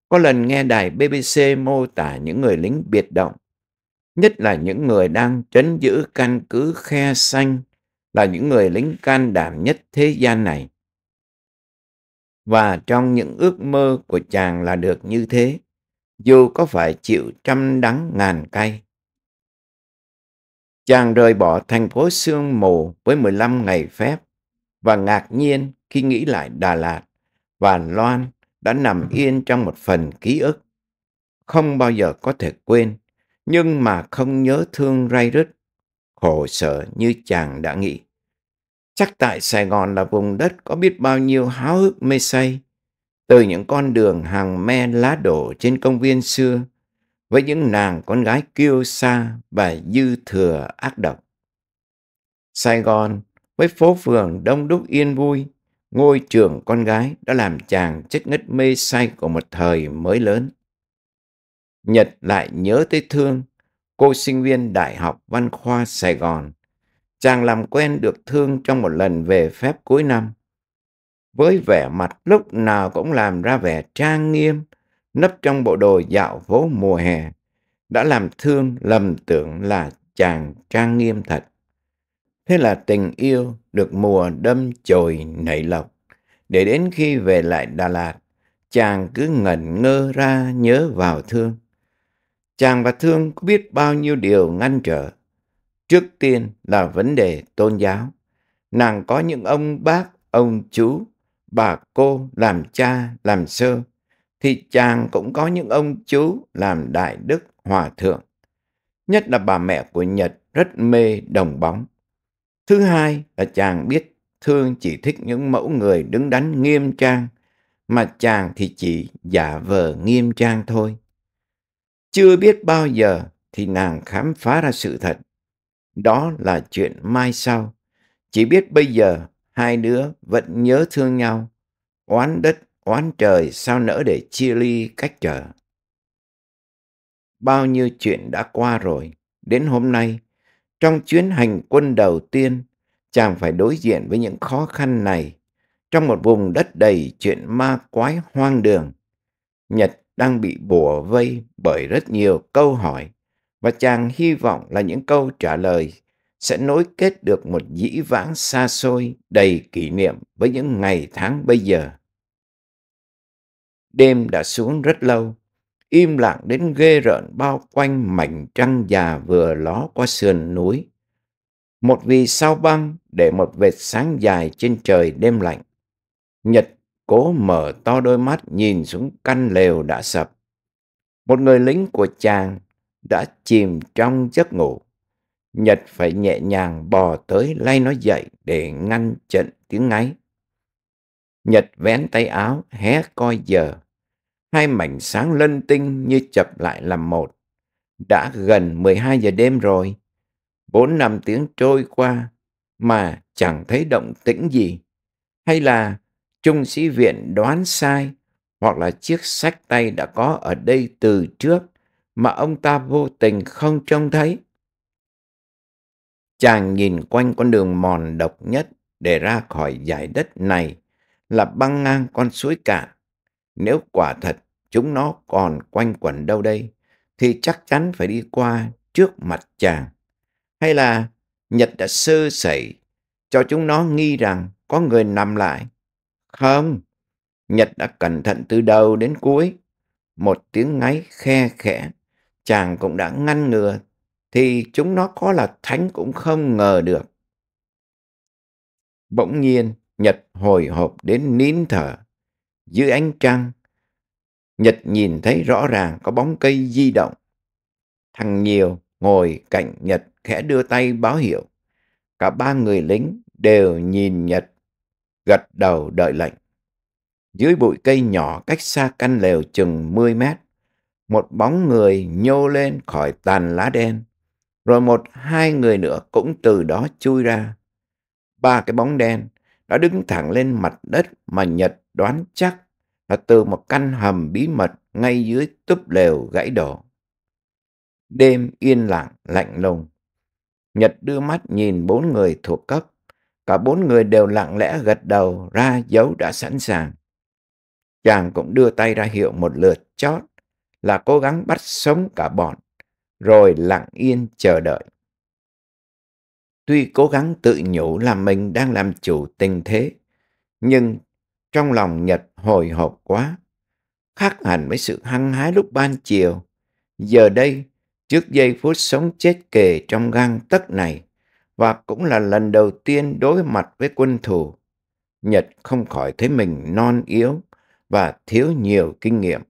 có lần nghe đài bbc mô tả những người lính biệt động nhất là những người đang trấn giữ căn cứ khe xanh là những người lính can đảm nhất thế gian này và trong những ước mơ của chàng là được như thế, dù có phải chịu trăm đắng ngàn cay. Chàng rời bỏ thành phố Sương Mù với 15 ngày phép và ngạc nhiên khi nghĩ lại Đà Lạt và Loan đã nằm yên trong một phần ký ức. Không bao giờ có thể quên, nhưng mà không nhớ thương ray rứt, khổ sở như chàng đã nghĩ. Chắc tại Sài Gòn là vùng đất có biết bao nhiêu háo hức mê say. Từ những con đường hàng me lá đổ trên công viên xưa, với những nàng con gái kiêu sa và dư thừa ác độc. Sài Gòn với phố phường đông đúc yên vui, ngôi trường con gái đã làm chàng chết ngất mê say của một thời mới lớn. Nhật lại nhớ tới Thương, cô sinh viên Đại học Văn khoa Sài Gòn, chàng làm quen được Thương trong một lần về phép cuối năm. Với vẻ mặt lúc nào cũng làm ra vẻ trang nghiêm, nấp trong bộ đồ dạo phố mùa hè, đã làm Thương lầm tưởng là chàng trang nghiêm thật. Thế là tình yêu được mùa đâm chồi nảy lộc. Để đến khi về lại Đà Lạt, chàng cứ ngẩn ngơ ra nhớ vào Thương. Chàng và Thương có biết bao nhiêu điều ngăn trở, Trước tiên là vấn đề tôn giáo. Nàng có những ông bác, ông chú, bà cô làm cha, làm sơ, thì chàng cũng có những ông chú làm đại đức, hòa thượng. Nhất là bà mẹ của Nhật rất mê đồng bóng. Thứ hai là chàng biết thương chỉ thích những mẫu người đứng đắn nghiêm trang, mà chàng thì chỉ giả vờ nghiêm trang thôi. Chưa biết bao giờ thì nàng khám phá ra sự thật đó là chuyện mai sau. Chỉ biết bây giờ hai đứa vẫn nhớ thương nhau. Oán đất, oán trời sao nỡ để chia ly cách trở. Bao nhiêu chuyện đã qua rồi. Đến hôm nay, trong chuyến hành quân đầu tiên, chàng phải đối diện với những khó khăn này. Trong một vùng đất đầy chuyện ma quái hoang đường, Nhật đang bị bùa vây bởi rất nhiều câu hỏi và chàng hy vọng là những câu trả lời sẽ nối kết được một dĩ vãng xa xôi đầy kỷ niệm với những ngày tháng bây giờ. Đêm đã xuống rất lâu, im lặng đến ghê rợn bao quanh mảnh trăng già vừa ló qua sườn núi. Một vì sao băng để một vệt sáng dài trên trời đêm lạnh. Nhật cố mở to đôi mắt nhìn xuống căn lều đã sập. Một người lính của chàng đã chìm trong giấc ngủ. Nhật phải nhẹ nhàng bò tới lay nó dậy để ngăn chặn tiếng ngáy. Nhật vén tay áo, hé coi giờ. Hai mảnh sáng lân tinh như chập lại làm một. Đã gần 12 giờ đêm rồi. Bốn năm tiếng trôi qua mà chẳng thấy động tĩnh gì. Hay là trung sĩ viện đoán sai hoặc là chiếc sách tay đã có ở đây từ trước mà ông ta vô tình không trông thấy. Chàng nhìn quanh con đường mòn độc nhất để ra khỏi giải đất này là băng ngang con suối cạn. Nếu quả thật chúng nó còn quanh quẩn đâu đây, thì chắc chắn phải đi qua trước mặt chàng. Hay là Nhật đã sơ sẩy cho chúng nó nghi rằng có người nằm lại. Không, Nhật đã cẩn thận từ đầu đến cuối. Một tiếng ngáy khe khẽ chàng cũng đã ngăn ngừa thì chúng nó có là thánh cũng không ngờ được. Bỗng nhiên, Nhật hồi hộp đến nín thở. Dưới ánh trăng, Nhật nhìn thấy rõ ràng có bóng cây di động. Thằng Nhiều ngồi cạnh Nhật khẽ đưa tay báo hiệu. Cả ba người lính đều nhìn Nhật, gật đầu đợi lệnh. Dưới bụi cây nhỏ cách xa căn lều chừng 10 mét, một bóng người nhô lên khỏi tàn lá đen, rồi một hai người nữa cũng từ đó chui ra. Ba cái bóng đen đã đứng thẳng lên mặt đất mà Nhật đoán chắc là từ một căn hầm bí mật ngay dưới túp lều gãy đổ. Đêm yên lặng, lạnh lùng. Nhật đưa mắt nhìn bốn người thuộc cấp. Cả bốn người đều lặng lẽ gật đầu ra dấu đã sẵn sàng. Chàng cũng đưa tay ra hiệu một lượt chót là cố gắng bắt sống cả bọn, rồi lặng yên chờ đợi. Tuy cố gắng tự nhủ là mình đang làm chủ tình thế, nhưng trong lòng Nhật hồi hộp quá, khác hẳn với sự hăng hái lúc ban chiều. Giờ đây, trước giây phút sống chết kề trong gang tấc này, và cũng là lần đầu tiên đối mặt với quân thù, Nhật không khỏi thấy mình non yếu và thiếu nhiều kinh nghiệm.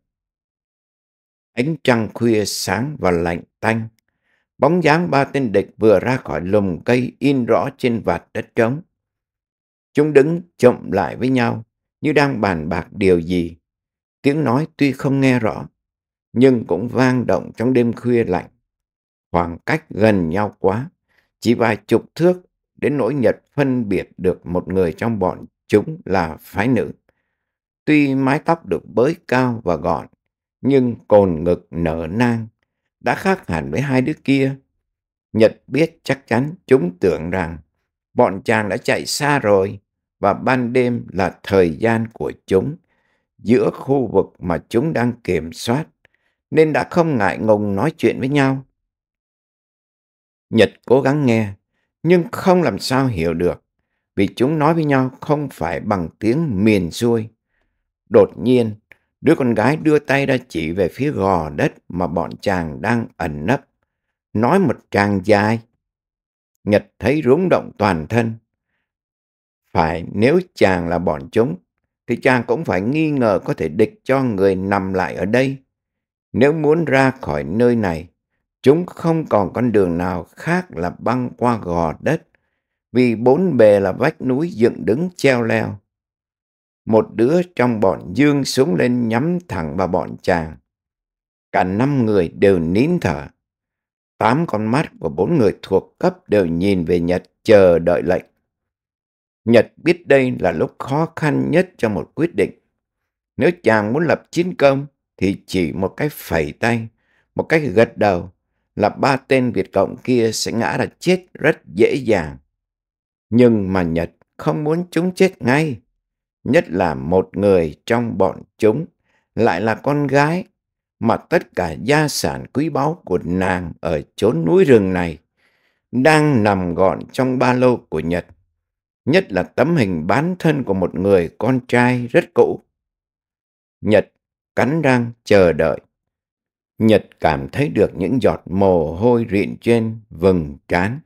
Ánh trăng khuya sáng và lạnh tanh. Bóng dáng ba tên địch vừa ra khỏi lùm cây in rõ trên vạt đất trống. Chúng đứng chậm lại với nhau như đang bàn bạc điều gì. Tiếng nói tuy không nghe rõ, nhưng cũng vang động trong đêm khuya lạnh. Khoảng cách gần nhau quá, chỉ vài chục thước đến nỗi Nhật phân biệt được một người trong bọn chúng là phái nữ. Tuy mái tóc được bới cao và gọn, nhưng cồn ngực nở nang đã khác hẳn với hai đứa kia. Nhật biết chắc chắn chúng tưởng rằng bọn chàng đã chạy xa rồi và ban đêm là thời gian của chúng giữa khu vực mà chúng đang kiểm soát nên đã không ngại ngùng nói chuyện với nhau. Nhật cố gắng nghe nhưng không làm sao hiểu được vì chúng nói với nhau không phải bằng tiếng miền xuôi. Đột nhiên Đứa con gái đưa tay ra chỉ về phía gò đất mà bọn chàng đang ẩn nấp. Nói một tràng dài. Nhật thấy rúng động toàn thân. Phải nếu chàng là bọn chúng, thì chàng cũng phải nghi ngờ có thể địch cho người nằm lại ở đây. Nếu muốn ra khỏi nơi này, chúng không còn con đường nào khác là băng qua gò đất, vì bốn bề là vách núi dựng đứng treo leo một đứa trong bọn Dương súng lên nhắm thẳng vào bọn chàng. Cả năm người đều nín thở. Tám con mắt của bốn người thuộc cấp đều nhìn về Nhật chờ đợi lệnh. Nhật biết đây là lúc khó khăn nhất cho một quyết định. Nếu chàng muốn lập chiến công thì chỉ một cái phẩy tay, một cái gật đầu là ba tên Việt Cộng kia sẽ ngã ra chết rất dễ dàng. Nhưng mà Nhật không muốn chúng chết ngay nhất là một người trong bọn chúng lại là con gái mà tất cả gia sản quý báu của nàng ở chốn núi rừng này đang nằm gọn trong ba lô của Nhật, nhất là tấm hình bán thân của một người con trai rất cũ. Nhật cắn răng chờ đợi. Nhật cảm thấy được những giọt mồ hôi rịn trên vầng trán.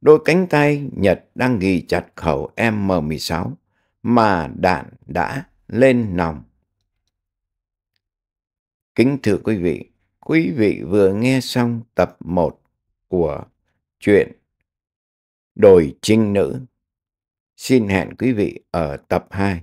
Đôi cánh tay Nhật đang ghi chặt khẩu M16 mà đạn đã lên nòng. Kính thưa quý vị, quý vị vừa nghe xong tập 1 của truyện Đồi Trinh Nữ. Xin hẹn quý vị ở tập 2.